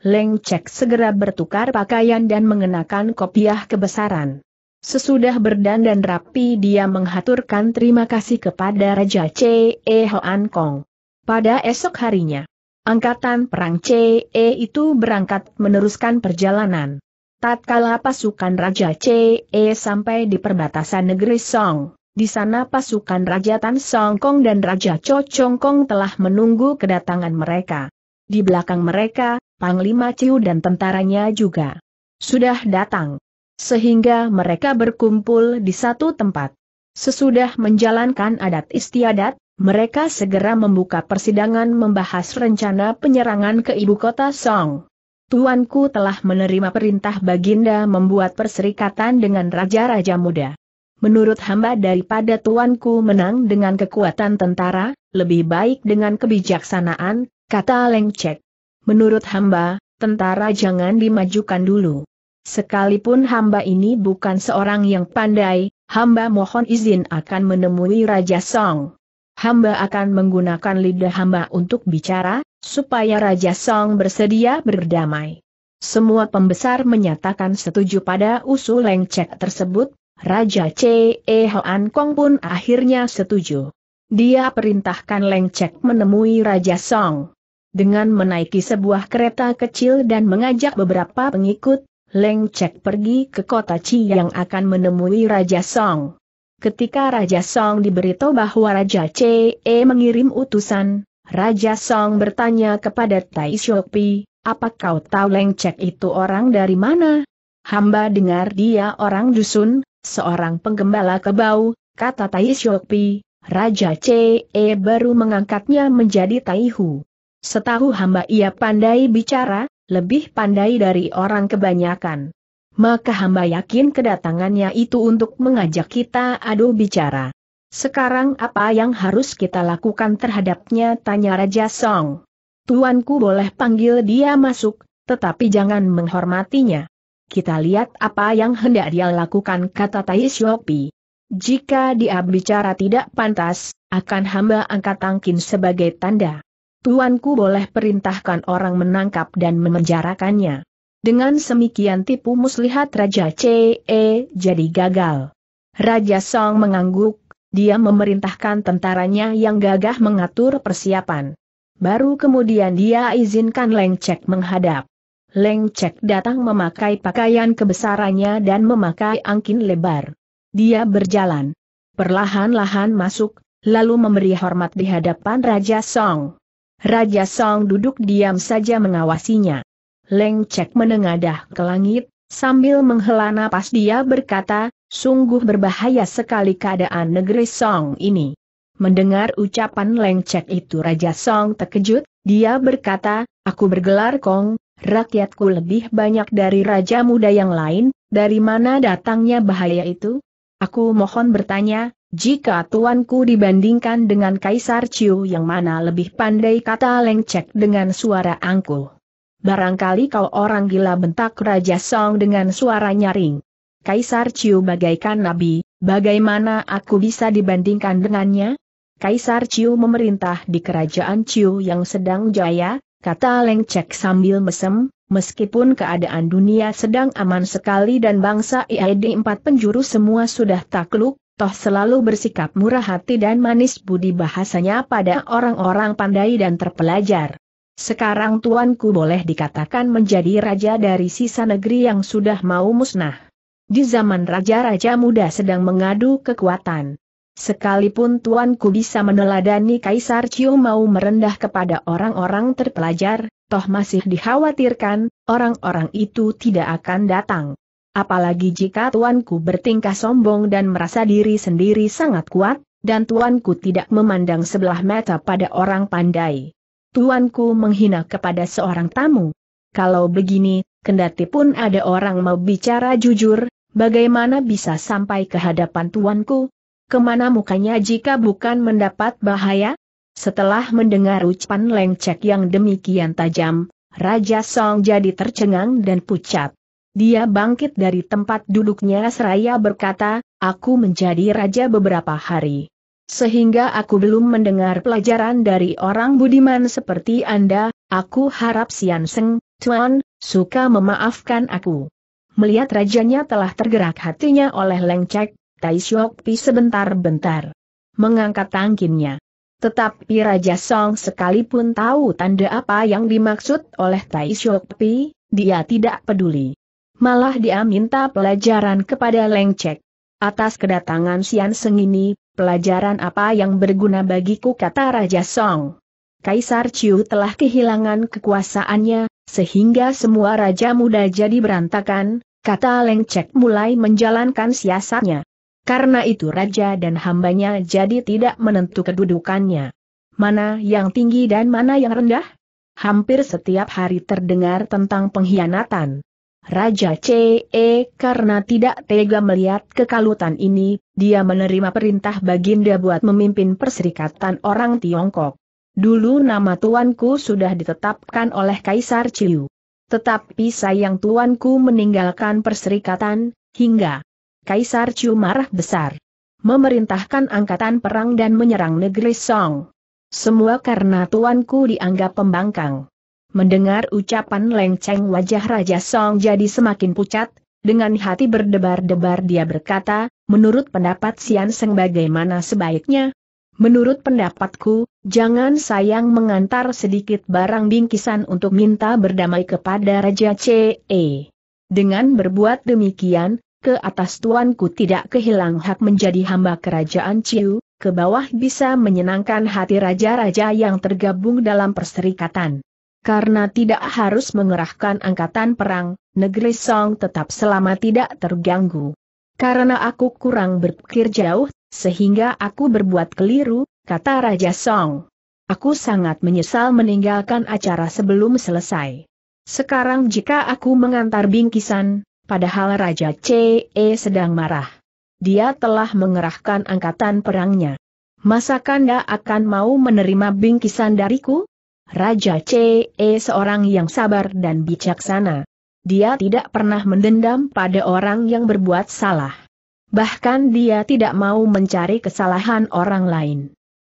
Leng Cek segera bertukar pakaian dan mengenakan kopiah kebesaran. Sesudah berdandan rapi dia menghaturkan terima kasih kepada Raja C.E. Hoan Kong. Pada esok harinya, angkatan perang C.E. itu berangkat meneruskan perjalanan. Tatkala pasukan Raja C.E. sampai di perbatasan negeri Song, di sana pasukan Raja Tan Song Kong dan Raja Cho Chong Kong telah menunggu kedatangan mereka. Di belakang mereka, Panglima Ciu dan tentaranya juga sudah datang. Sehingga mereka berkumpul di satu tempat. Sesudah menjalankan adat istiadat, mereka segera membuka persidangan membahas rencana penyerangan ke ibu kota Song. Tuanku telah menerima perintah Baginda membuat perserikatan dengan raja-raja muda. Menurut hamba daripada tuanku menang dengan kekuatan tentara, lebih baik dengan kebijaksanaan, kata Leng Cek. Menurut hamba, tentara jangan dimajukan dulu. Sekalipun hamba ini bukan seorang yang pandai, hamba mohon izin akan menemui Raja Song. Hamba akan menggunakan lidah hamba untuk bicara, supaya Raja Song bersedia berdamai. Semua pembesar menyatakan setuju pada usul lengcek tersebut, Raja C.E. Hoan Kong pun akhirnya setuju. Dia perintahkan lengcek menemui Raja Song. Dengan menaiki sebuah kereta kecil dan mengajak beberapa pengikut, Leng Cek pergi ke kota Chi yang akan menemui Raja Song. Ketika Raja Song diberitahu bahwa Raja e mengirim utusan, Raja Song bertanya kepada Tai Shopi, apa kau tahu Leng Cek itu orang dari mana? Hamba dengar dia orang dusun, seorang penggembala kebau, kata Tai Shopi, Raja e baru mengangkatnya menjadi Taihu. Setahu hamba ia pandai bicara, lebih pandai dari orang kebanyakan. Maka hamba yakin kedatangannya itu untuk mengajak kita adu bicara. Sekarang apa yang harus kita lakukan terhadapnya tanya Raja Song. Tuanku boleh panggil dia masuk, tetapi jangan menghormatinya. Kita lihat apa yang hendak dia lakukan kata Tai Xiaopi. Jika dia bicara tidak pantas, akan hamba angkat tangkin sebagai tanda tuanku boleh perintahkan orang menangkap dan memenjarakannya. Dengan semikian tipu muslihat Raja CE jadi gagal. Raja Song mengangguk, dia memerintahkan tentaranya yang gagah mengatur persiapan. Baru kemudian dia izinkan Leng Cek menghadap. Leng Cek datang memakai pakaian kebesarannya dan memakai angkin lebar. Dia berjalan. Perlahan-lahan masuk, lalu memberi hormat di hadapan Raja Song. Raja Song duduk diam saja mengawasinya. Leng Cek menengadah ke langit, sambil menghela napas dia berkata, sungguh berbahaya sekali keadaan negeri Song ini. Mendengar ucapan Leng Cek itu Raja Song terkejut, dia berkata, aku bergelar Kong, rakyatku lebih banyak dari raja muda yang lain, dari mana datangnya bahaya itu? Aku mohon bertanya, jika tuanku dibandingkan dengan Kaisar Chiu yang mana lebih pandai kata lengcek dengan suara angkuh. Barangkali kau orang gila bentak Raja Song dengan suara nyaring. Kaisar Chiu bagaikan nabi, bagaimana aku bisa dibandingkan dengannya? Kaisar Chiu memerintah di kerajaan Chiu yang sedang jaya, kata lengcek sambil mesem, meskipun keadaan dunia sedang aman sekali dan bangsa IAD empat penjuru semua sudah takluk, toh selalu bersikap murah hati dan manis budi bahasanya pada orang-orang pandai dan terpelajar. Sekarang tuanku boleh dikatakan menjadi raja dari sisa negeri yang sudah mau musnah. Di zaman raja-raja muda sedang mengadu kekuatan. Sekalipun tuanku bisa meneladani Kaisar Chiu mau merendah kepada orang-orang terpelajar, toh masih dikhawatirkan, orang-orang itu tidak akan datang apalagi jika tuanku bertingkah sombong dan merasa diri sendiri sangat kuat, dan tuanku tidak memandang sebelah mata pada orang pandai. Tuanku menghina kepada seorang tamu. Kalau begini, kendati pun ada orang mau bicara jujur, bagaimana bisa sampai ke hadapan tuanku? Kemana mukanya jika bukan mendapat bahaya? Setelah mendengar ucapan lengcek yang demikian tajam, Raja Song jadi tercengang dan pucat. Dia bangkit dari tempat duduknya seraya berkata, aku menjadi raja beberapa hari. Sehingga aku belum mendengar pelajaran dari orang budiman seperti Anda, aku harap Sian Seng, Tuan, suka memaafkan aku. Melihat rajanya telah tergerak hatinya oleh lengcek, Tai Shok Pi sebentar-bentar mengangkat tangkinnya. Tetapi Raja Song sekalipun tahu tanda apa yang dimaksud oleh Tai Shok Pi, dia tidak peduli malah dia minta pelajaran kepada Lengcek. Atas kedatangan Sian Seng ini, pelajaran apa yang berguna bagiku kata Raja Song. Kaisar Chiu telah kehilangan kekuasaannya, sehingga semua raja muda jadi berantakan, kata Lengcek mulai menjalankan siasatnya. Karena itu raja dan hambanya jadi tidak menentu kedudukannya. Mana yang tinggi dan mana yang rendah? Hampir setiap hari terdengar tentang pengkhianatan. Raja CE karena tidak tega melihat kekalutan ini, dia menerima perintah Baginda buat memimpin perserikatan orang Tiongkok. Dulu nama tuanku sudah ditetapkan oleh Kaisar Chiu. Tetapi sayang tuanku meninggalkan perserikatan, hingga Kaisar Chiu marah besar. Memerintahkan angkatan perang dan menyerang negeri Song. Semua karena tuanku dianggap pembangkang. Mendengar ucapan lengceng wajah Raja Song jadi semakin pucat, dengan hati berdebar-debar dia berkata, menurut pendapat Sian Seng bagaimana sebaiknya? Menurut pendapatku, jangan sayang mengantar sedikit barang bingkisan untuk minta berdamai kepada Raja CE. Dengan berbuat demikian, ke atas tuanku tidak kehilang hak menjadi hamba kerajaan Ciu, ke bawah bisa menyenangkan hati raja-raja yang tergabung dalam perserikatan. Karena tidak harus mengerahkan angkatan perang, negeri Song tetap selama tidak terganggu. Karena aku kurang berpikir jauh, sehingga aku berbuat keliru, kata Raja Song. Aku sangat menyesal meninggalkan acara sebelum selesai. Sekarang jika aku mengantar bingkisan, padahal Raja CE sedang marah. Dia telah mengerahkan angkatan perangnya. Masakan Kanda akan mau menerima bingkisan dariku? Raja CE seorang yang sabar dan bijaksana. Dia tidak pernah mendendam pada orang yang berbuat salah. Bahkan dia tidak mau mencari kesalahan orang lain.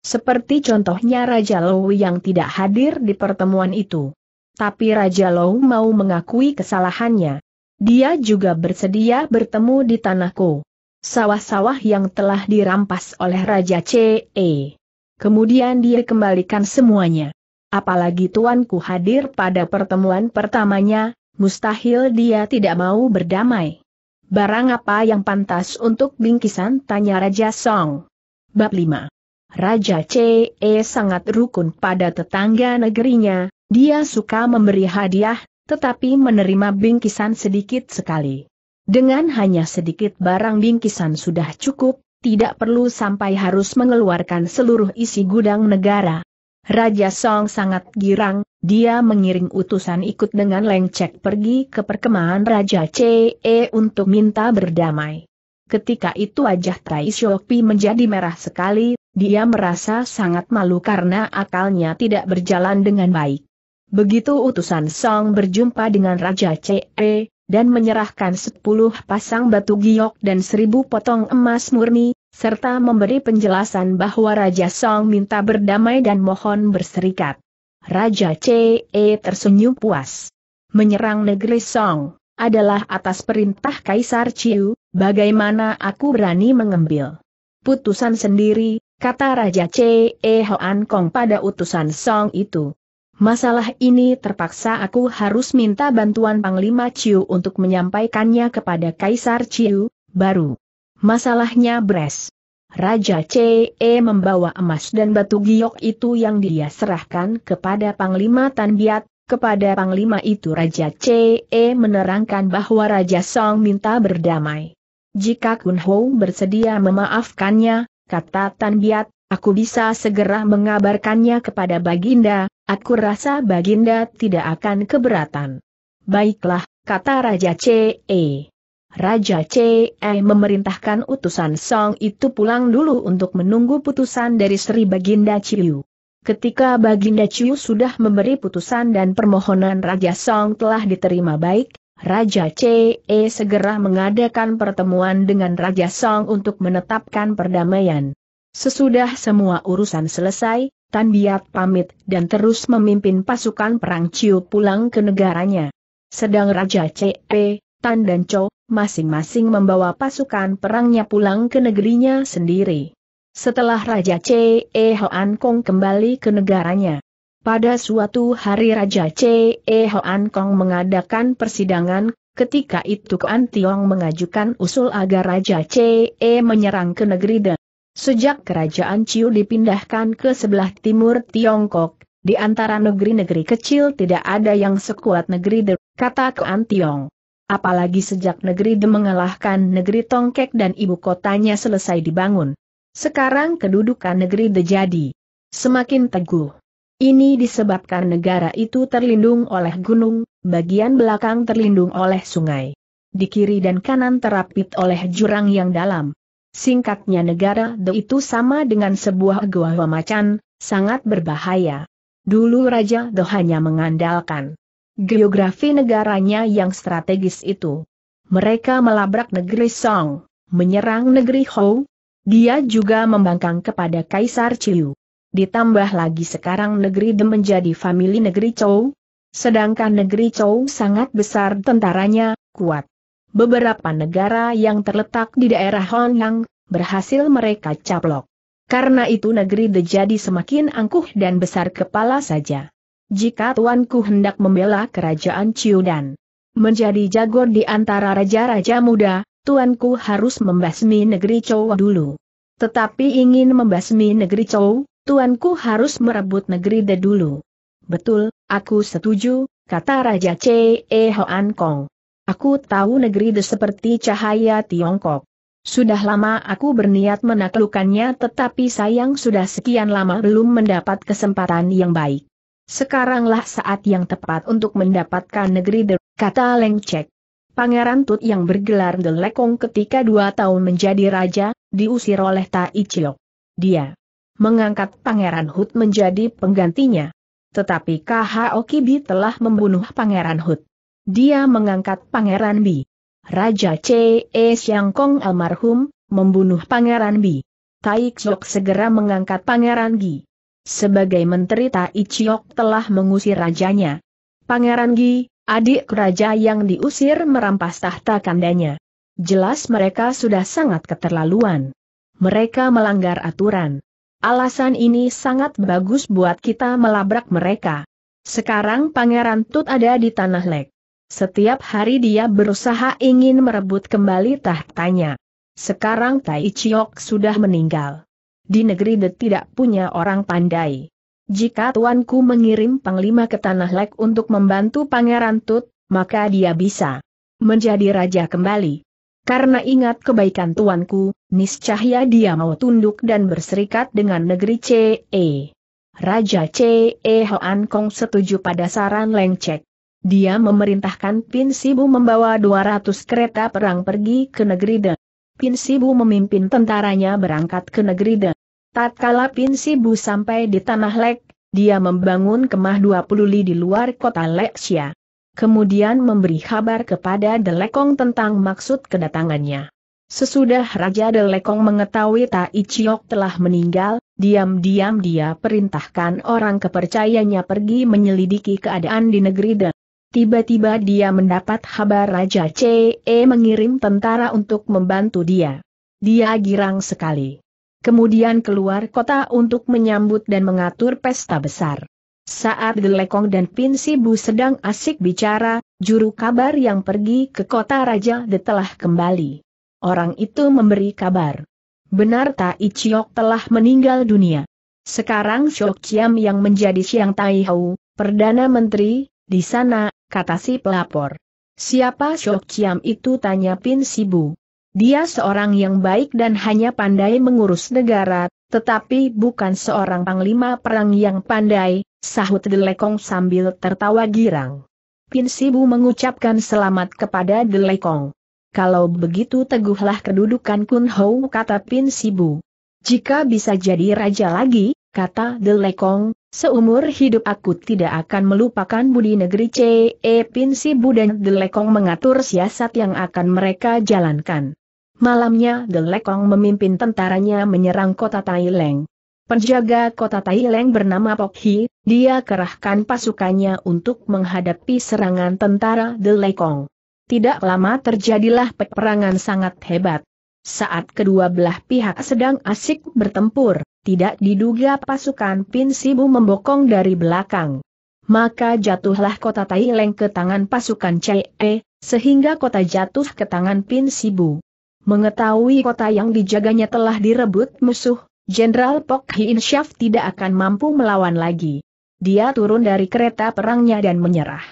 Seperti contohnya Raja Lou yang tidak hadir di pertemuan itu. Tapi Raja Lou mau mengakui kesalahannya. Dia juga bersedia bertemu di tanahku. Sawah-sawah yang telah dirampas oleh Raja CE. Kemudian dia kembalikan semuanya apalagi tuanku hadir pada pertemuan pertamanya, mustahil dia tidak mau berdamai. Barang apa yang pantas untuk bingkisan tanya Raja Song. Bab 5 Raja CE sangat rukun pada tetangga negerinya, dia suka memberi hadiah, tetapi menerima bingkisan sedikit sekali. Dengan hanya sedikit barang bingkisan sudah cukup, tidak perlu sampai harus mengeluarkan seluruh isi gudang negara. Raja Song sangat girang, dia mengiring utusan ikut dengan lengcek pergi ke perkemahan Raja CE untuk minta berdamai. Ketika itu wajah Tai Shoki menjadi merah sekali, dia merasa sangat malu karena akalnya tidak berjalan dengan baik. Begitu utusan Song berjumpa dengan Raja CE, dan menyerahkan sepuluh pasang batu giok dan seribu potong emas murni, serta memberi penjelasan bahwa Raja Song minta berdamai dan mohon berserikat. Raja CE tersenyum puas. Menyerang negeri Song adalah atas perintah Kaisar Chiu. bagaimana aku berani mengambil putusan sendiri, kata Raja CE Hoan Kong pada utusan Song itu. Masalah ini terpaksa aku harus minta bantuan Panglima Chiu untuk menyampaikannya kepada Kaisar Chiu. baru Masalahnya Bres. Raja CE membawa emas dan batu giok itu yang dia serahkan kepada Panglima Tanbiat. kepada Panglima itu Raja CE menerangkan bahwa Raja Song minta berdamai. Jika Kun Ho bersedia memaafkannya, kata Tanbiat, aku bisa segera mengabarkannya kepada Baginda, aku rasa Baginda tidak akan keberatan. Baiklah, kata Raja CE. Raja Ce memerintahkan utusan Song itu pulang dulu untuk menunggu putusan dari Sri Baginda Chiu. Ketika Baginda Chiu sudah memberi putusan dan permohonan Raja Song telah diterima baik, Raja Ce segera mengadakan pertemuan dengan Raja Song untuk menetapkan perdamaian. Sesudah semua urusan selesai, Tan Biat pamit dan terus memimpin pasukan perang Chiu pulang ke negaranya. Sedang Raja Ce, Tan dan Cho masing-masing membawa pasukan perangnya pulang ke negerinya sendiri. Setelah Raja C. E. Hoan Kong kembali ke negaranya. Pada suatu hari Raja C. E. Hoan Kong mengadakan persidangan, ketika itu Kuan Tiong mengajukan usul agar Raja C. E. menyerang ke negeri De. Sejak kerajaan Chiu dipindahkan ke sebelah timur Tiongkok, di antara negeri-negeri kecil tidak ada yang sekuat negeri De, kata Kuan Tiong. Apalagi sejak negeri De mengalahkan negeri Tongkek dan ibu kotanya selesai dibangun. Sekarang kedudukan negeri De jadi semakin teguh. Ini disebabkan negara itu terlindung oleh gunung, bagian belakang terlindung oleh sungai. Di kiri dan kanan terapit oleh jurang yang dalam. Singkatnya negara De itu sama dengan sebuah gua macan, sangat berbahaya. Dulu Raja De hanya mengandalkan geografi negaranya yang strategis itu. Mereka melabrak negeri Song, menyerang negeri Hou. Dia juga membangkang kepada Kaisar Chiu. Ditambah lagi sekarang negeri Dem menjadi famili negeri Chou. Sedangkan negeri Chou sangat besar tentaranya, kuat. Beberapa negara yang terletak di daerah Honlang, berhasil mereka caplok. Karena itu negeri De jadi semakin angkuh dan besar kepala saja. Jika tuanku hendak membela kerajaan Ciudan, menjadi jago di antara raja-raja muda, tuanku harus membasmi negeri Chow dulu. Tetapi ingin membasmi negeri Chou, tuanku harus merebut negeri De dulu. Betul, aku setuju, kata Raja C. E. Hoan Kong. Aku tahu negeri De seperti cahaya Tiongkok. Sudah lama aku berniat menaklukkannya tetapi sayang sudah sekian lama belum mendapat kesempatan yang baik. Sekaranglah saat yang tepat untuk mendapatkan negeri The, kata Leng Cek. Pangeran Tut yang bergelar The Lekong ketika dua tahun menjadi raja, diusir oleh Tai Chiok. Dia mengangkat Pangeran Hut menjadi penggantinya. Tetapi KHO Kibi telah membunuh Pangeran Hut. Dia mengangkat Pangeran Bi. Raja C.E. Siang Kong almarhum, membunuh Pangeran Bi. Tai Chiok segera mengangkat Pangeran Gi. Sebagai menteri Tai Chiok telah mengusir rajanya. Pangeran Gi, adik raja yang diusir merampas tahta kandanya. Jelas mereka sudah sangat keterlaluan. Mereka melanggar aturan. Alasan ini sangat bagus buat kita melabrak mereka. Sekarang Pangeran Tut ada di Tanah Lek. Setiap hari dia berusaha ingin merebut kembali tahtanya. Sekarang Tai Chiok sudah meninggal di negeri Det tidak punya orang pandai. Jika tuanku mengirim panglima ke Tanah Lek untuk membantu Pangeran Tut, maka dia bisa menjadi raja kembali. Karena ingat kebaikan tuanku, niscaya dia mau tunduk dan berserikat dengan negeri CE. Raja CE Hoan Kong setuju pada saran lengcek. Dia memerintahkan Pin Sibu membawa 200 kereta perang pergi ke negeri De. Pinsibu memimpin tentaranya berangkat ke negeri De. Tatkala Pinsibu sampai di Tanah Lek, dia membangun kemah 20 li di luar kota Leksia. Kemudian memberi kabar kepada Lekong tentang maksud kedatangannya. Sesudah Raja Lekong mengetahui Tai Chiok telah meninggal, diam-diam dia perintahkan orang kepercayaannya pergi menyelidiki keadaan di negeri De tiba-tiba dia mendapat kabar Raja CE mengirim tentara untuk membantu dia. Dia girang sekali. Kemudian keluar kota untuk menyambut dan mengatur pesta besar. Saat Gelekong dan Pin Sibu sedang asik bicara, juru kabar yang pergi ke kota Raja De telah kembali. Orang itu memberi kabar. Benar Tai Chiok telah meninggal dunia. Sekarang Shok Chiam yang menjadi Siang Tai Hau, Perdana Menteri, di sana kata si pelapor. Siapa Shok Chiam itu tanya Pin Sibu. Dia seorang yang baik dan hanya pandai mengurus negara, tetapi bukan seorang panglima perang yang pandai, sahut Delekong sambil tertawa girang. Pin Sibu mengucapkan selamat kepada Delekong. Kalau begitu teguhlah kedudukan Kun Hou kata Pin Sibu. Jika bisa jadi raja lagi, kata The seumur hidup aku tidak akan melupakan budi negeri C.E. Pin si Budan The mengatur siasat yang akan mereka jalankan. Malamnya The memimpin tentaranya menyerang kota Taileng. Penjaga kota Taileng bernama Pok Hi, dia kerahkan pasukannya untuk menghadapi serangan tentara The Tidak lama terjadilah peperangan sangat hebat. Saat kedua belah pihak sedang asik bertempur, tidak diduga pasukan Pin Sibu membokong dari belakang. Maka jatuhlah kota Taileng ke tangan pasukan CE, sehingga kota jatuh ke tangan Pin Sibu. Mengetahui kota yang dijaganya telah direbut musuh, Jenderal Pok Hin tidak akan mampu melawan lagi. Dia turun dari kereta perangnya dan menyerah.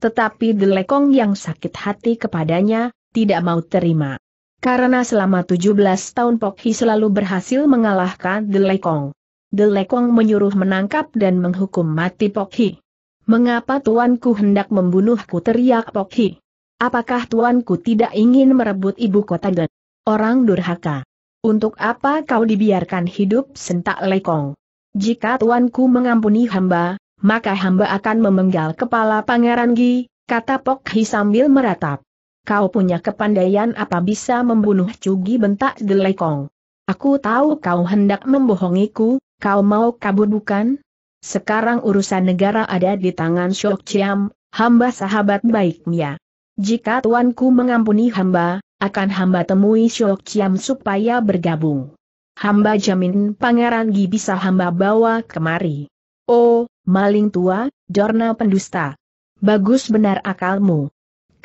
Tetapi Delekong yang sakit hati kepadanya, tidak mau terima. Karena selama 17 tahun Pok Hi selalu berhasil mengalahkan The Lekong. The Lekong menyuruh menangkap dan menghukum mati Pok Hi. Mengapa tuanku hendak membunuhku teriak Pok Hi? Apakah tuanku tidak ingin merebut ibu kota dan orang durhaka? Untuk apa kau dibiarkan hidup sentak Lekong? Jika tuanku mengampuni hamba, maka hamba akan memenggal kepala Pangeran Gi, kata Pok Hi sambil meratap. Kau punya kepandaian apa bisa membunuh Cugi bentak Delekong. Aku tahu kau hendak membohongiku, kau mau kabur bukan? Sekarang urusan negara ada di tangan Syok Chiam, hamba sahabat baiknya. Jika tuanku mengampuni hamba, akan hamba temui Syok Chiam supaya bergabung. Hamba jamin pangeran Gi bisa hamba bawa kemari. Oh, maling tua, Dorna pendusta. Bagus benar akalmu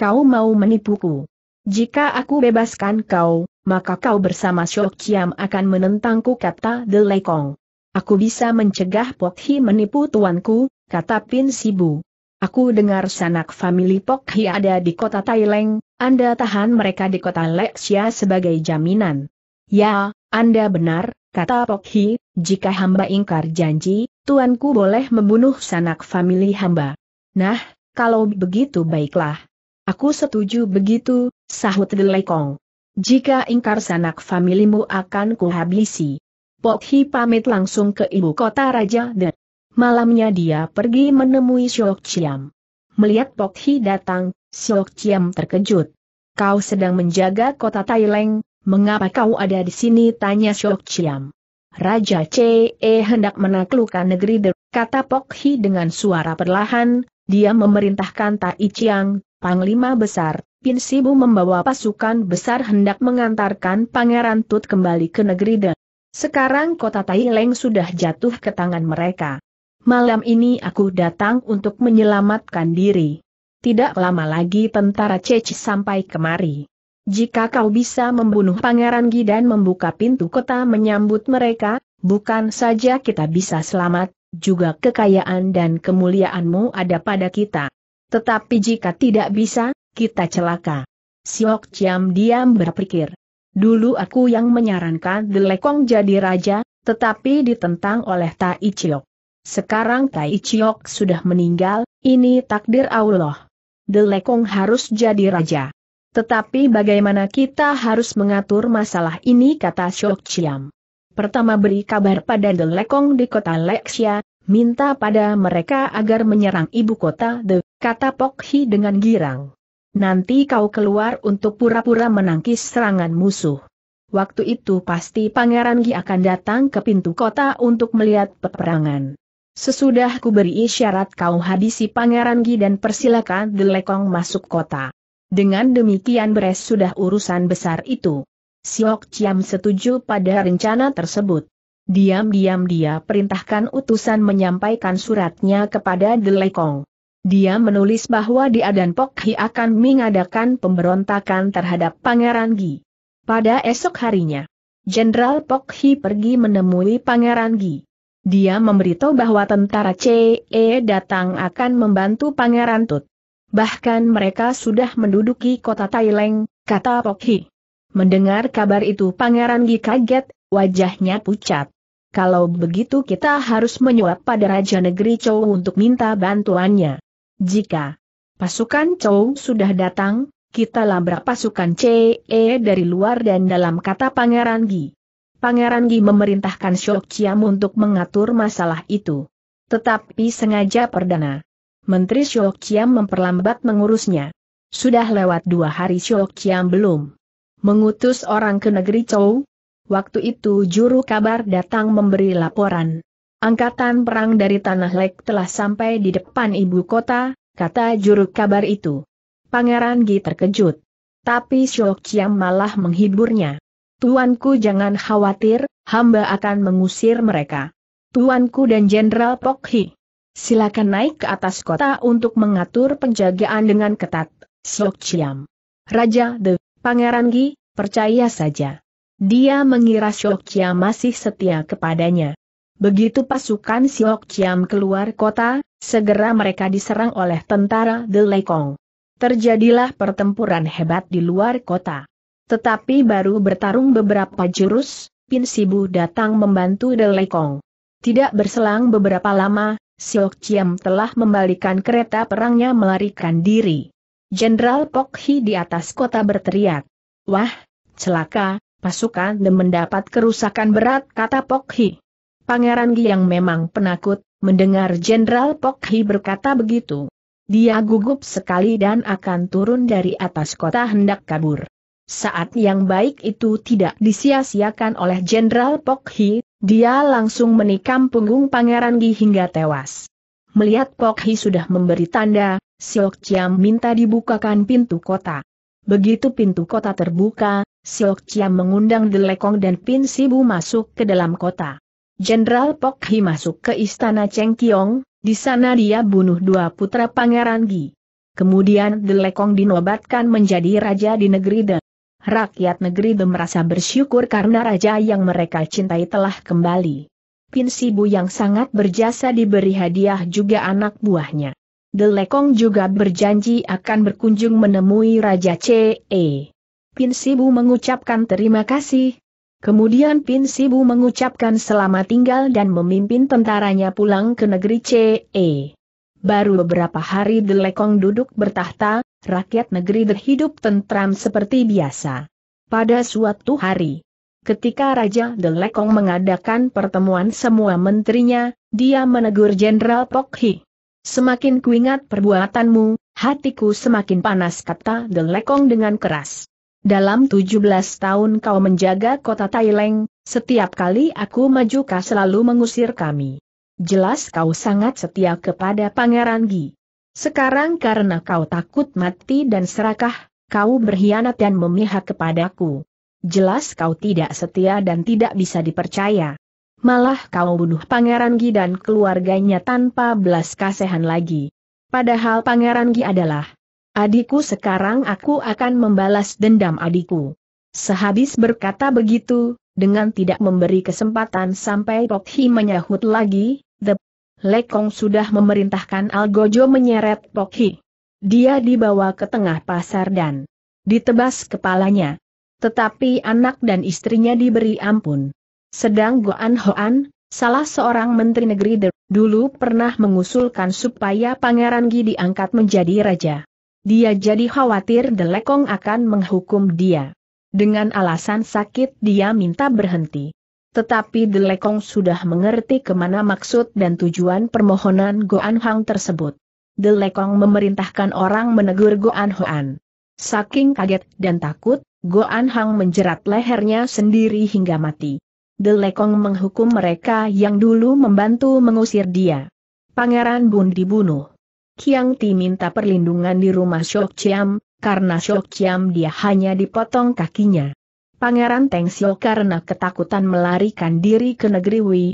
kau mau menipuku. Jika aku bebaskan kau, maka kau bersama Syok Chiam akan menentangku kata The Lekong. Aku bisa mencegah Pok Hi menipu tuanku, kata Pin Sibu. Aku dengar sanak famili Pok Hi ada di kota Taileng, Anda tahan mereka di kota Lexia sebagai jaminan. Ya, Anda benar, kata Pok Hi, jika hamba ingkar janji, tuanku boleh membunuh sanak famili hamba. Nah, kalau begitu baiklah. Aku setuju begitu, sahut Delekong. Jika ingkar sanak familimu akan kuhabisi. Pokhi pamit langsung ke ibu kota Raja dan Malamnya dia pergi menemui Syok Chiam. Melihat Pokhi datang, Syok Chiam terkejut. Kau sedang menjaga kota Taileng, mengapa kau ada di sini? tanya Syok Chiam. Raja Ce hendak menaklukkan negeri Der, kata Pokhi dengan suara perlahan, dia memerintahkan Tai Chiang, Panglima Besar, Pinsibu membawa pasukan besar hendak mengantarkan Pangeran Tut kembali ke negeri Dan. Sekarang kota Taileng sudah jatuh ke tangan mereka. Malam ini aku datang untuk menyelamatkan diri. Tidak lama lagi tentara Ceci sampai kemari. Jika kau bisa membunuh Pangeran Gi dan membuka pintu kota menyambut mereka, bukan saja kita bisa selamat, juga kekayaan dan kemuliaanmu ada pada kita. Tetapi jika tidak bisa, kita celaka. Siok Ciam diam berpikir. Dulu aku yang menyarankan Delekong jadi raja, tetapi ditentang oleh Tai Chiok. Sekarang Tai Chiok sudah meninggal, ini takdir Allah. Delekong harus jadi raja. Tetapi bagaimana kita harus mengatur masalah ini kata Siok Ciam. Pertama beri kabar pada Delekong di kota Lexia, minta pada mereka agar menyerang ibu kota The kata Pok Hi dengan girang. Nanti kau keluar untuk pura-pura menangkis serangan musuh. Waktu itu pasti Pangeran Gi akan datang ke pintu kota untuk melihat peperangan. Sesudah ku beri isyarat kau habisi Pangeran Gi dan persilakan Delekong masuk kota. Dengan demikian beres sudah urusan besar itu. Siok Ciam setuju pada rencana tersebut. Diam-diam dia perintahkan utusan menyampaikan suratnya kepada Delekong. Dia menulis bahwa dia dan Pokhi akan mengadakan pemberontakan terhadap Pangeran Gi. Pada esok harinya, Jenderal Pokhi pergi menemui Pangeran Gi. Dia memberitahu bahwa tentara CE datang akan membantu Pangeran Tut. Bahkan mereka sudah menduduki kota Taileng, kata Pokhi. Mendengar kabar itu Pangeran Gi kaget, wajahnya pucat. Kalau begitu kita harus menyuap pada Raja Negeri Chow untuk minta bantuannya. Jika pasukan Chow sudah datang, kita labrak pasukan CE dari luar dan dalam kata Pangeran Gi. Pangeran Gi memerintahkan Shok Chiam untuk mengatur masalah itu. Tetapi sengaja Perdana Menteri Shok Chiam memperlambat mengurusnya. Sudah lewat dua hari Shok Chiam belum mengutus orang ke negeri Chow. Waktu itu juru kabar datang memberi laporan. Angkatan perang dari Tanah Lek telah sampai di depan ibu kota, kata juru kabar itu. Pangeran Gi terkejut. Tapi Syok Chiam malah menghiburnya. Tuanku jangan khawatir, hamba akan mengusir mereka. Tuanku dan Jenderal Hi. Silakan naik ke atas kota untuk mengatur penjagaan dengan ketat, Syok Chiam. Raja The, Pangeran Gi, percaya saja. Dia mengira Syok Chiam masih setia kepadanya. Begitu pasukan Siok Chiam keluar kota, segera mereka diserang oleh tentara The Lekong. Terjadilah pertempuran hebat di luar kota. Tetapi baru bertarung beberapa jurus, Pin Sibu datang membantu The Lekong. Tidak berselang beberapa lama, Siok Chiam telah membalikan kereta perangnya melarikan diri. Jenderal Pok Hi di atas kota berteriak. Wah, celaka, pasukan mendapat kerusakan berat kata Pok Hi. Pangeran yang memang penakut, mendengar Jenderal Pokhi berkata begitu. Dia gugup sekali dan akan turun dari atas kota hendak kabur. Saat yang baik itu tidak disia-siakan oleh Jenderal Pokhi, dia langsung menikam punggung Pangeran Gi hingga tewas. Melihat Pokhi sudah memberi tanda, Siok Chiam minta dibukakan pintu kota. Begitu pintu kota terbuka, Siok Chiam mengundang Delekong dan Pin Sibu masuk ke dalam kota. Jenderal Pok Hi masuk ke istana Cheng Kiong, di sana dia bunuh dua putra Pangeran Gi. Kemudian Delekong dinobatkan menjadi raja di negeri De. Rakyat negeri De merasa bersyukur karena raja yang mereka cintai telah kembali. Pin Sibu yang sangat berjasa diberi hadiah juga anak buahnya. Delekong juga berjanji akan berkunjung menemui Raja CE. Pin Sibu mengucapkan terima kasih, Kemudian Pin Sibu mengucapkan selamat tinggal dan memimpin tentaranya pulang ke negeri CE. Baru beberapa hari Lekong duduk bertahta, rakyat negeri berhidup tentram seperti biasa. Pada suatu hari, ketika Raja Lekong mengadakan pertemuan semua menterinya, dia menegur Jenderal Pokhi. Semakin kuingat perbuatanmu, hatiku semakin panas kata Lekong dengan keras dalam 17 tahun kau menjaga kota Taileng, setiap kali aku maju kau selalu mengusir kami. Jelas kau sangat setia kepada Pangeran Gi. Sekarang karena kau takut mati dan serakah, kau berkhianat dan memihak kepadaku. Jelas kau tidak setia dan tidak bisa dipercaya. Malah kau bunuh Pangeran Gi dan keluarganya tanpa belas kasihan lagi. Padahal Pangeran Gi adalah Adikku sekarang aku akan membalas dendam adikku. Sehabis berkata begitu, dengan tidak memberi kesempatan sampai Pok Hi menyahut lagi, The Lekong sudah memerintahkan Algojo menyeret Pok Hi. Dia dibawa ke tengah pasar dan ditebas kepalanya. Tetapi anak dan istrinya diberi ampun. Sedang Goan Hoan, salah seorang menteri negeri dulu pernah mengusulkan supaya Pangeran Gi diangkat menjadi raja. Dia jadi khawatir Delekong akan menghukum dia. Dengan alasan sakit dia minta berhenti. Tetapi Delekong sudah mengerti kemana maksud dan tujuan permohonan Goan Hang tersebut. Delekong memerintahkan orang menegur Goan Hoan. Saking kaget dan takut, Goan Hang menjerat lehernya sendiri hingga mati. Delekong menghukum mereka yang dulu membantu mengusir dia. Pangeran Bun dibunuh. Kiang Ti minta perlindungan di rumah Shok Chiam, karena Shok Chiam dia hanya dipotong kakinya. Pangeran Teng Sio karena ketakutan melarikan diri ke negeri Wei.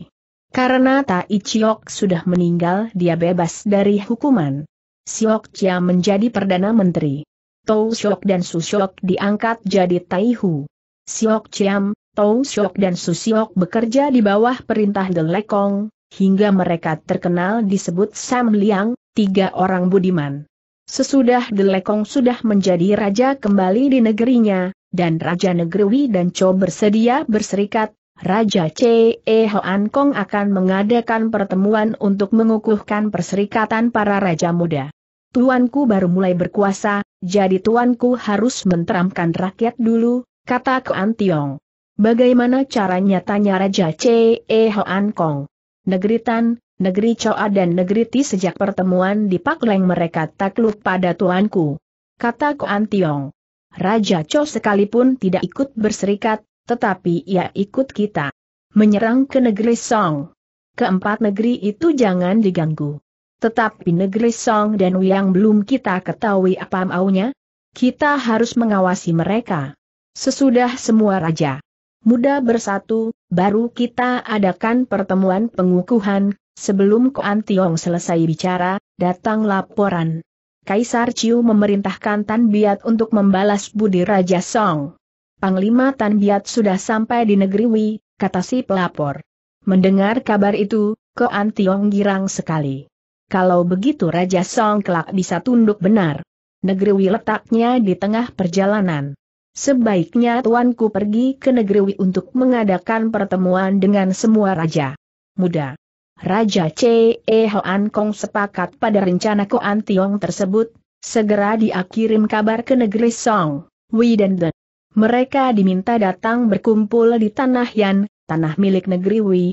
Karena Tai Chiok sudah meninggal dia bebas dari hukuman. Siok Chiam menjadi Perdana Menteri. Tou Siok dan Su Siok diangkat jadi Tai Hu. Siok Chiam, Tou Siok dan Su Siok bekerja di bawah perintah The Lekong, hingga mereka terkenal disebut Sam Liang, tiga orang budiman. Sesudah Delekong sudah menjadi raja kembali di negerinya, dan Raja Negeri dan Cho bersedia berserikat, Raja E Hoan Kong akan mengadakan pertemuan untuk mengukuhkan perserikatan para raja muda. Tuanku baru mulai berkuasa, jadi tuanku harus menteramkan rakyat dulu, kata Kuan Tiong. Bagaimana caranya tanya Raja E Hoan Kong? negeri Tan, negeri Choa dan negeri Ti sejak pertemuan di Leng mereka takluk pada tuanku. Kata Koan Tiong. Raja Cho sekalipun tidak ikut berserikat, tetapi ia ikut kita. Menyerang ke negeri Song. Keempat negeri itu jangan diganggu. Tetapi negeri Song dan yang belum kita ketahui apa maunya. Kita harus mengawasi mereka. Sesudah semua raja muda bersatu, baru kita adakan pertemuan pengukuhan, sebelum Koan Tiong selesai bicara, datang laporan. Kaisar Ciu memerintahkan Tan Biat untuk membalas budi Raja Song. Panglima Tan Biat sudah sampai di negeri Wei, kata si pelapor. Mendengar kabar itu, Koan Tiong girang sekali. Kalau begitu Raja Song kelak bisa tunduk benar. Negeri Wei letaknya di tengah perjalanan. Sebaiknya tuanku pergi ke negeri Wi untuk mengadakan pertemuan dengan semua raja muda. Raja C. E. Hoan Kong sepakat pada rencana Koan Tiong tersebut, segera diakirim kabar ke negeri Song, Wei dan Den. Mereka diminta datang berkumpul di Tanah Yan, tanah milik negeri Wei.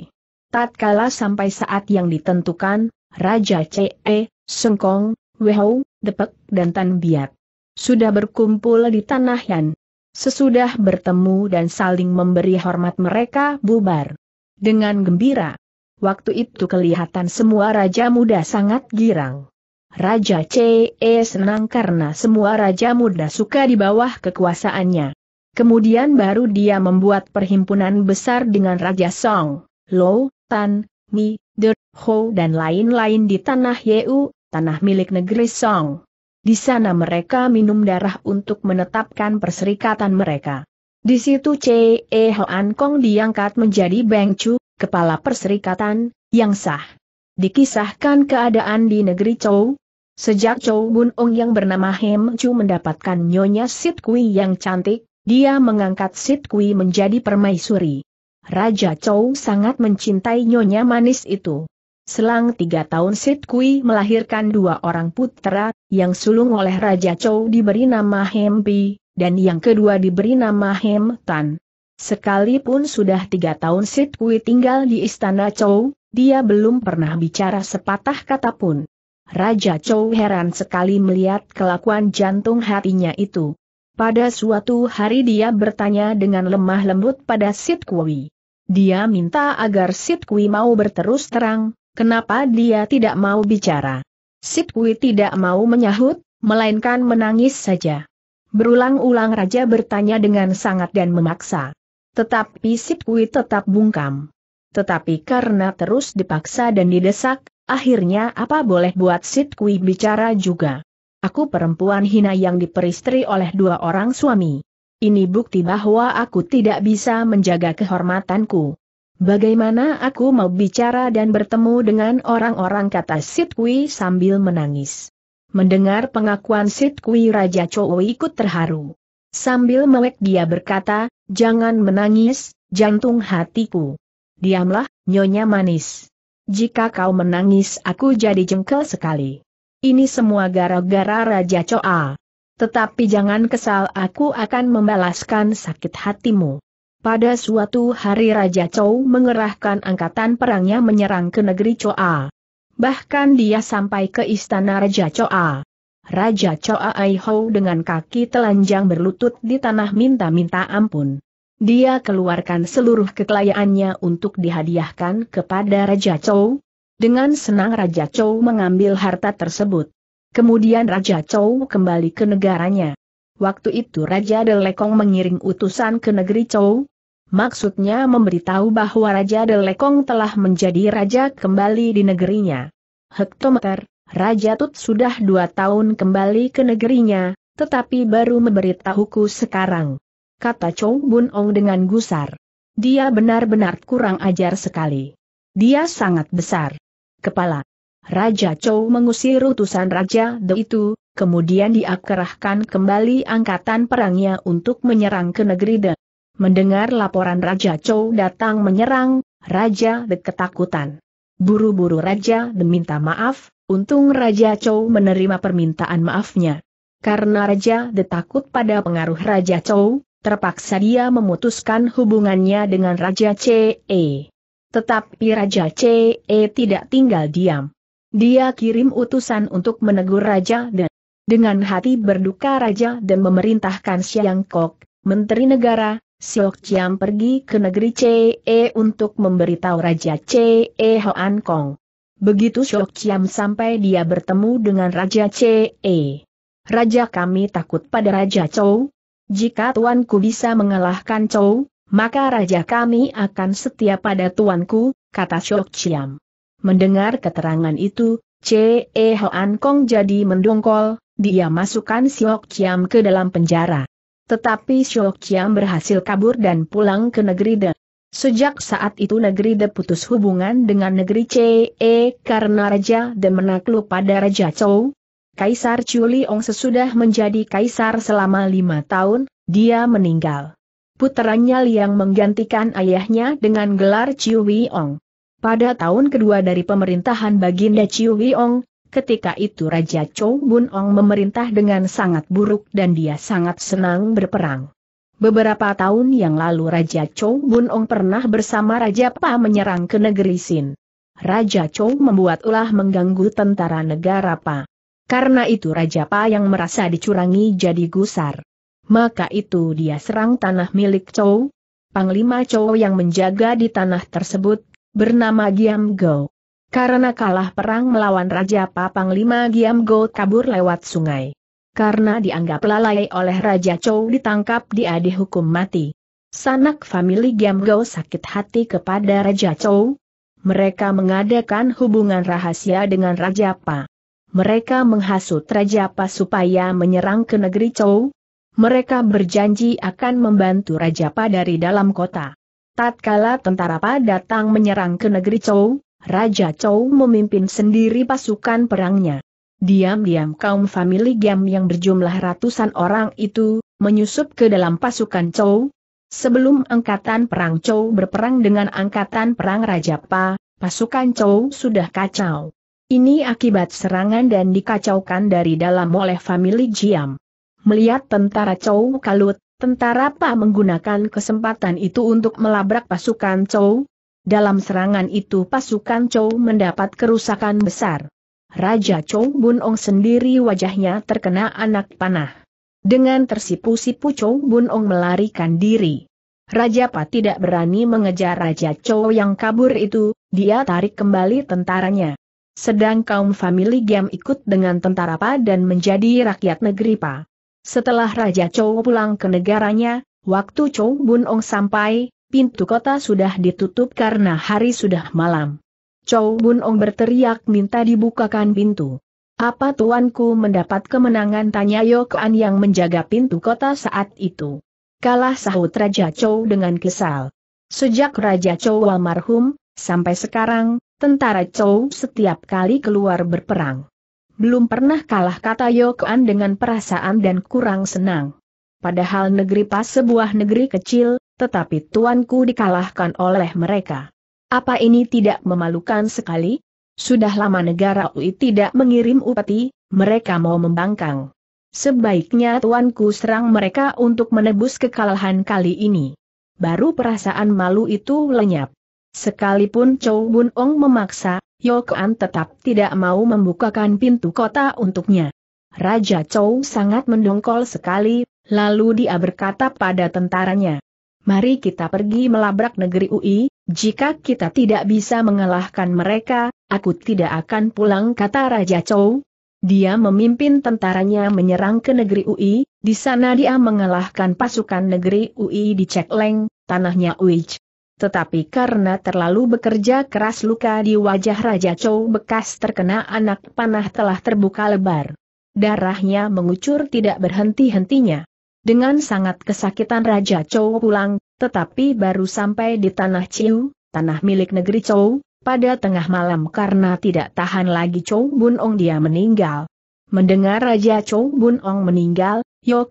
Tatkala sampai saat yang ditentukan, Raja C.E., Sengkong, Wehou, Depek dan Tan Biat. Sudah berkumpul di Tanah Yan, Sesudah bertemu dan saling memberi hormat mereka bubar. Dengan gembira. Waktu itu kelihatan semua raja muda sangat girang. Raja CE senang karena semua raja muda suka di bawah kekuasaannya. Kemudian baru dia membuat perhimpunan besar dengan Raja Song, Lo, Tan, Mi, Der, Ho dan lain-lain di tanah Yeu, tanah milik negeri Song. Di sana mereka minum darah untuk menetapkan perserikatan mereka. Di situ C.E. Hoan Kong diangkat menjadi Beng Chu, kepala perserikatan, yang sah. Dikisahkan keadaan di negeri Chou. Sejak Chou Bun Ong yang bernama Hem Chu mendapatkan nyonya Sit Kui yang cantik, dia mengangkat Sit Kui menjadi permaisuri. Raja Chou sangat mencintai nyonya manis itu. Selang tiga tahun Sit Kui melahirkan dua orang putra, yang sulung oleh Raja Chou diberi nama Hempi, dan yang kedua diberi nama Hem Tan. Sekalipun sudah tiga tahun Sit Kui tinggal di Istana Chou, dia belum pernah bicara sepatah kata pun. Raja Chou heran sekali melihat kelakuan jantung hatinya itu. Pada suatu hari dia bertanya dengan lemah lembut pada Sit Kui. Dia minta agar Sit Kui mau berterus terang, Kenapa dia tidak mau bicara? Sip Kui tidak mau menyahut, melainkan menangis saja. Berulang-ulang raja bertanya dengan sangat dan memaksa. Tetapi Sip Kui tetap bungkam. Tetapi karena terus dipaksa dan didesak, akhirnya apa boleh buat Sip Kui bicara juga. Aku perempuan hina yang diperistri oleh dua orang suami. Ini bukti bahwa aku tidak bisa menjaga kehormatanku. Bagaimana aku mau bicara dan bertemu dengan orang-orang kata Sitkui sambil menangis. Mendengar pengakuan Sitkui Raja Chowo ikut terharu. Sambil mewek dia berkata, jangan menangis, jantung hatiku. Diamlah, nyonya manis. Jika kau menangis aku jadi jengkel sekali. Ini semua gara-gara Raja Choa. Tetapi jangan kesal aku akan membalaskan sakit hatimu. Pada suatu hari Raja Chou mengerahkan angkatan perangnya menyerang ke negeri Choa. Bahkan dia sampai ke istana Raja Choa. Raja Choa Aihou dengan kaki telanjang berlutut di tanah minta-minta ampun. Dia keluarkan seluruh kekayaannya untuk dihadiahkan kepada Raja Chou. Dengan senang Raja Chou mengambil harta tersebut. Kemudian Raja Chou kembali ke negaranya. Waktu itu Raja Delekong mengiring utusan ke negeri Chou, Maksudnya memberitahu bahwa Raja Delekong telah menjadi raja kembali di negerinya. Hektometer, Raja Tut sudah dua tahun kembali ke negerinya, tetapi baru memberitahuku sekarang. Kata Chong Bun Ong dengan gusar. Dia benar-benar kurang ajar sekali. Dia sangat besar. Kepala. Raja Chou mengusir utusan Raja De itu, kemudian diakerahkan kembali angkatan perangnya untuk menyerang ke negeri De. Mendengar laporan Raja Chow datang menyerang, Raja De ketakutan. Buru-buru Raja De minta maaf, untung Raja Chow menerima permintaan maafnya. Karena Raja De takut pada pengaruh Raja Chow, terpaksa dia memutuskan hubungannya dengan Raja CE. Tetapi Raja CE tidak tinggal diam. Dia kirim utusan untuk menegur Raja dan Dengan hati berduka Raja dan memerintahkan Siang Kok, Menteri Negara, Siok Chiam pergi ke negeri CE untuk memberitahu Raja CE Hoan Kong. Begitu Siok Chiam sampai dia bertemu dengan Raja CE. Raja kami takut pada Raja Chow. Jika tuanku bisa mengalahkan Chow, maka Raja kami akan setia pada tuanku, kata Siok Chiam. Mendengar keterangan itu, CE Hoan Kong jadi mendongkol, dia masukkan Siok Chiam ke dalam penjara. Tetapi Xiaoqian berhasil kabur dan pulang ke negeri De. Sejak saat itu negeri De putus hubungan dengan negeri CE karena Raja De menakluk pada Raja Chou. Kaisar Chuliong sesudah menjadi kaisar selama lima tahun, dia meninggal. Puteranya Liang menggantikan ayahnya dengan gelar Chiu Ong. Pada tahun kedua dari pemerintahan Baginda Chiu Ong, Ketika itu Raja Chou Bun Ong memerintah dengan sangat buruk dan dia sangat senang berperang. Beberapa tahun yang lalu Raja Chou Bun Ong pernah bersama Raja Pa menyerang ke negeri Sin. Raja Chou membuat ulah mengganggu tentara negara Pa. Karena itu Raja Pa yang merasa dicurangi jadi gusar. Maka itu dia serang tanah milik Chou. Panglima Chou yang menjaga di tanah tersebut, bernama Giam Go. Karena kalah perang melawan Raja Papang Lima Giam Go kabur lewat sungai. Karena dianggap lalai oleh Raja Chou ditangkap dia dihukum mati. Sanak famili Giam Go sakit hati kepada Raja Chou. Mereka mengadakan hubungan rahasia dengan Raja Pa. Mereka menghasut Raja Pa supaya menyerang ke negeri Chou. Mereka berjanji akan membantu Raja Pa dari dalam kota. Tatkala tentara Pa datang menyerang ke negeri Chou, Raja Chou memimpin sendiri pasukan perangnya. Diam-diam kaum famili Giam yang berjumlah ratusan orang itu, menyusup ke dalam pasukan Chou. Sebelum angkatan perang Chou berperang dengan angkatan perang Raja Pa, pasukan Chou sudah kacau. Ini akibat serangan dan dikacaukan dari dalam oleh famili Giam. Melihat tentara Chou kalut, tentara Pa menggunakan kesempatan itu untuk melabrak pasukan Chou, dalam serangan itu pasukan Chow mendapat kerusakan besar. Raja Chow Bun Ong sendiri wajahnya terkena anak panah. Dengan tersipu-sipu Chow Bun Ong melarikan diri. Raja Pa tidak berani mengejar Raja Chow yang kabur itu, dia tarik kembali tentaranya. Sedang kaum famili Giam ikut dengan tentara Pa dan menjadi rakyat negeri Pa. Setelah Raja Chow pulang ke negaranya, waktu Chow Bun Ong sampai, pintu kota sudah ditutup karena hari sudah malam. Chow Bun Ong berteriak minta dibukakan pintu. Apa tuanku mendapat kemenangan tanya An yang menjaga pintu kota saat itu. Kalah sahut Raja Chow dengan kesal. Sejak Raja Chow almarhum, sampai sekarang, tentara Chow setiap kali keluar berperang. Belum pernah kalah kata An dengan perasaan dan kurang senang. Padahal negeri pas sebuah negeri kecil, tetapi tuanku dikalahkan oleh mereka. Apa ini tidak memalukan sekali? Sudah lama negara UI tidak mengirim upeti, mereka mau membangkang. Sebaiknya tuanku serang mereka untuk menebus kekalahan kali ini. Baru perasaan malu itu lenyap. Sekalipun Chow Bun Ong memaksa, Yokoan tetap tidak mau membukakan pintu kota untuknya. Raja Chow sangat mendongkol sekali, lalu dia berkata pada tentaranya, Mari kita pergi melabrak negeri UI, jika kita tidak bisa mengalahkan mereka, aku tidak akan pulang kata Raja Chou. Dia memimpin tentaranya menyerang ke negeri UI, di sana dia mengalahkan pasukan negeri UI di Cekleng, tanahnya Uij. Tetapi karena terlalu bekerja keras luka di wajah Raja Chou bekas terkena anak panah telah terbuka lebar. Darahnya mengucur tidak berhenti-hentinya. Dengan sangat kesakitan Raja Chou pulang, tetapi baru sampai di tanah Ciu, tanah milik negeri Chou, pada tengah malam karena tidak tahan lagi Chou Bun Ong dia meninggal. Mendengar Raja Chou Bun Ong meninggal,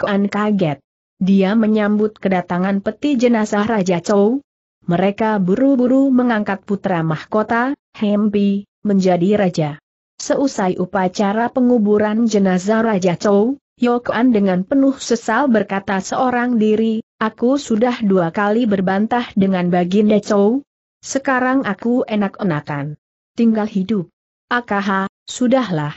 An kaget. Dia menyambut kedatangan peti jenazah Raja Chou. Mereka buru-buru mengangkat putra mahkota, Hempi, menjadi raja. Seusai upacara penguburan jenazah Raja Chou, Yokoan dengan penuh sesal berkata seorang diri, aku sudah dua kali berbantah dengan Baginda Chou, Sekarang aku enak-enakan. Tinggal hidup. Akaha, sudahlah.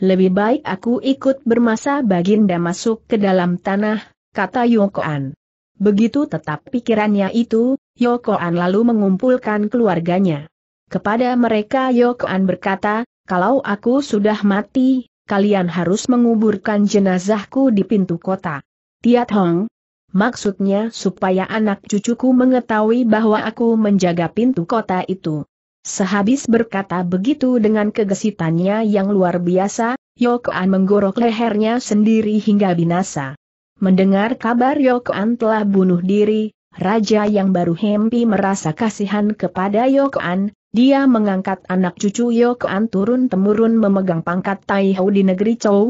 Lebih baik aku ikut bermasa Baginda masuk ke dalam tanah, kata Yokoan. Begitu tetap pikirannya itu, Yokoan lalu mengumpulkan keluarganya. Kepada mereka Yokoan berkata, kalau aku sudah mati, kalian harus menguburkan jenazahku di pintu kota. Tiat Hong, maksudnya supaya anak cucuku mengetahui bahwa aku menjaga pintu kota itu. Sehabis berkata begitu dengan kegesitannya yang luar biasa, Yokoan menggorok lehernya sendiri hingga binasa. Mendengar kabar Yokoan telah bunuh diri, raja yang baru Hempi merasa kasihan kepada Yokoan, dia mengangkat anak cucu an turun-temurun memegang pangkat Tai Hau di negeri Chou,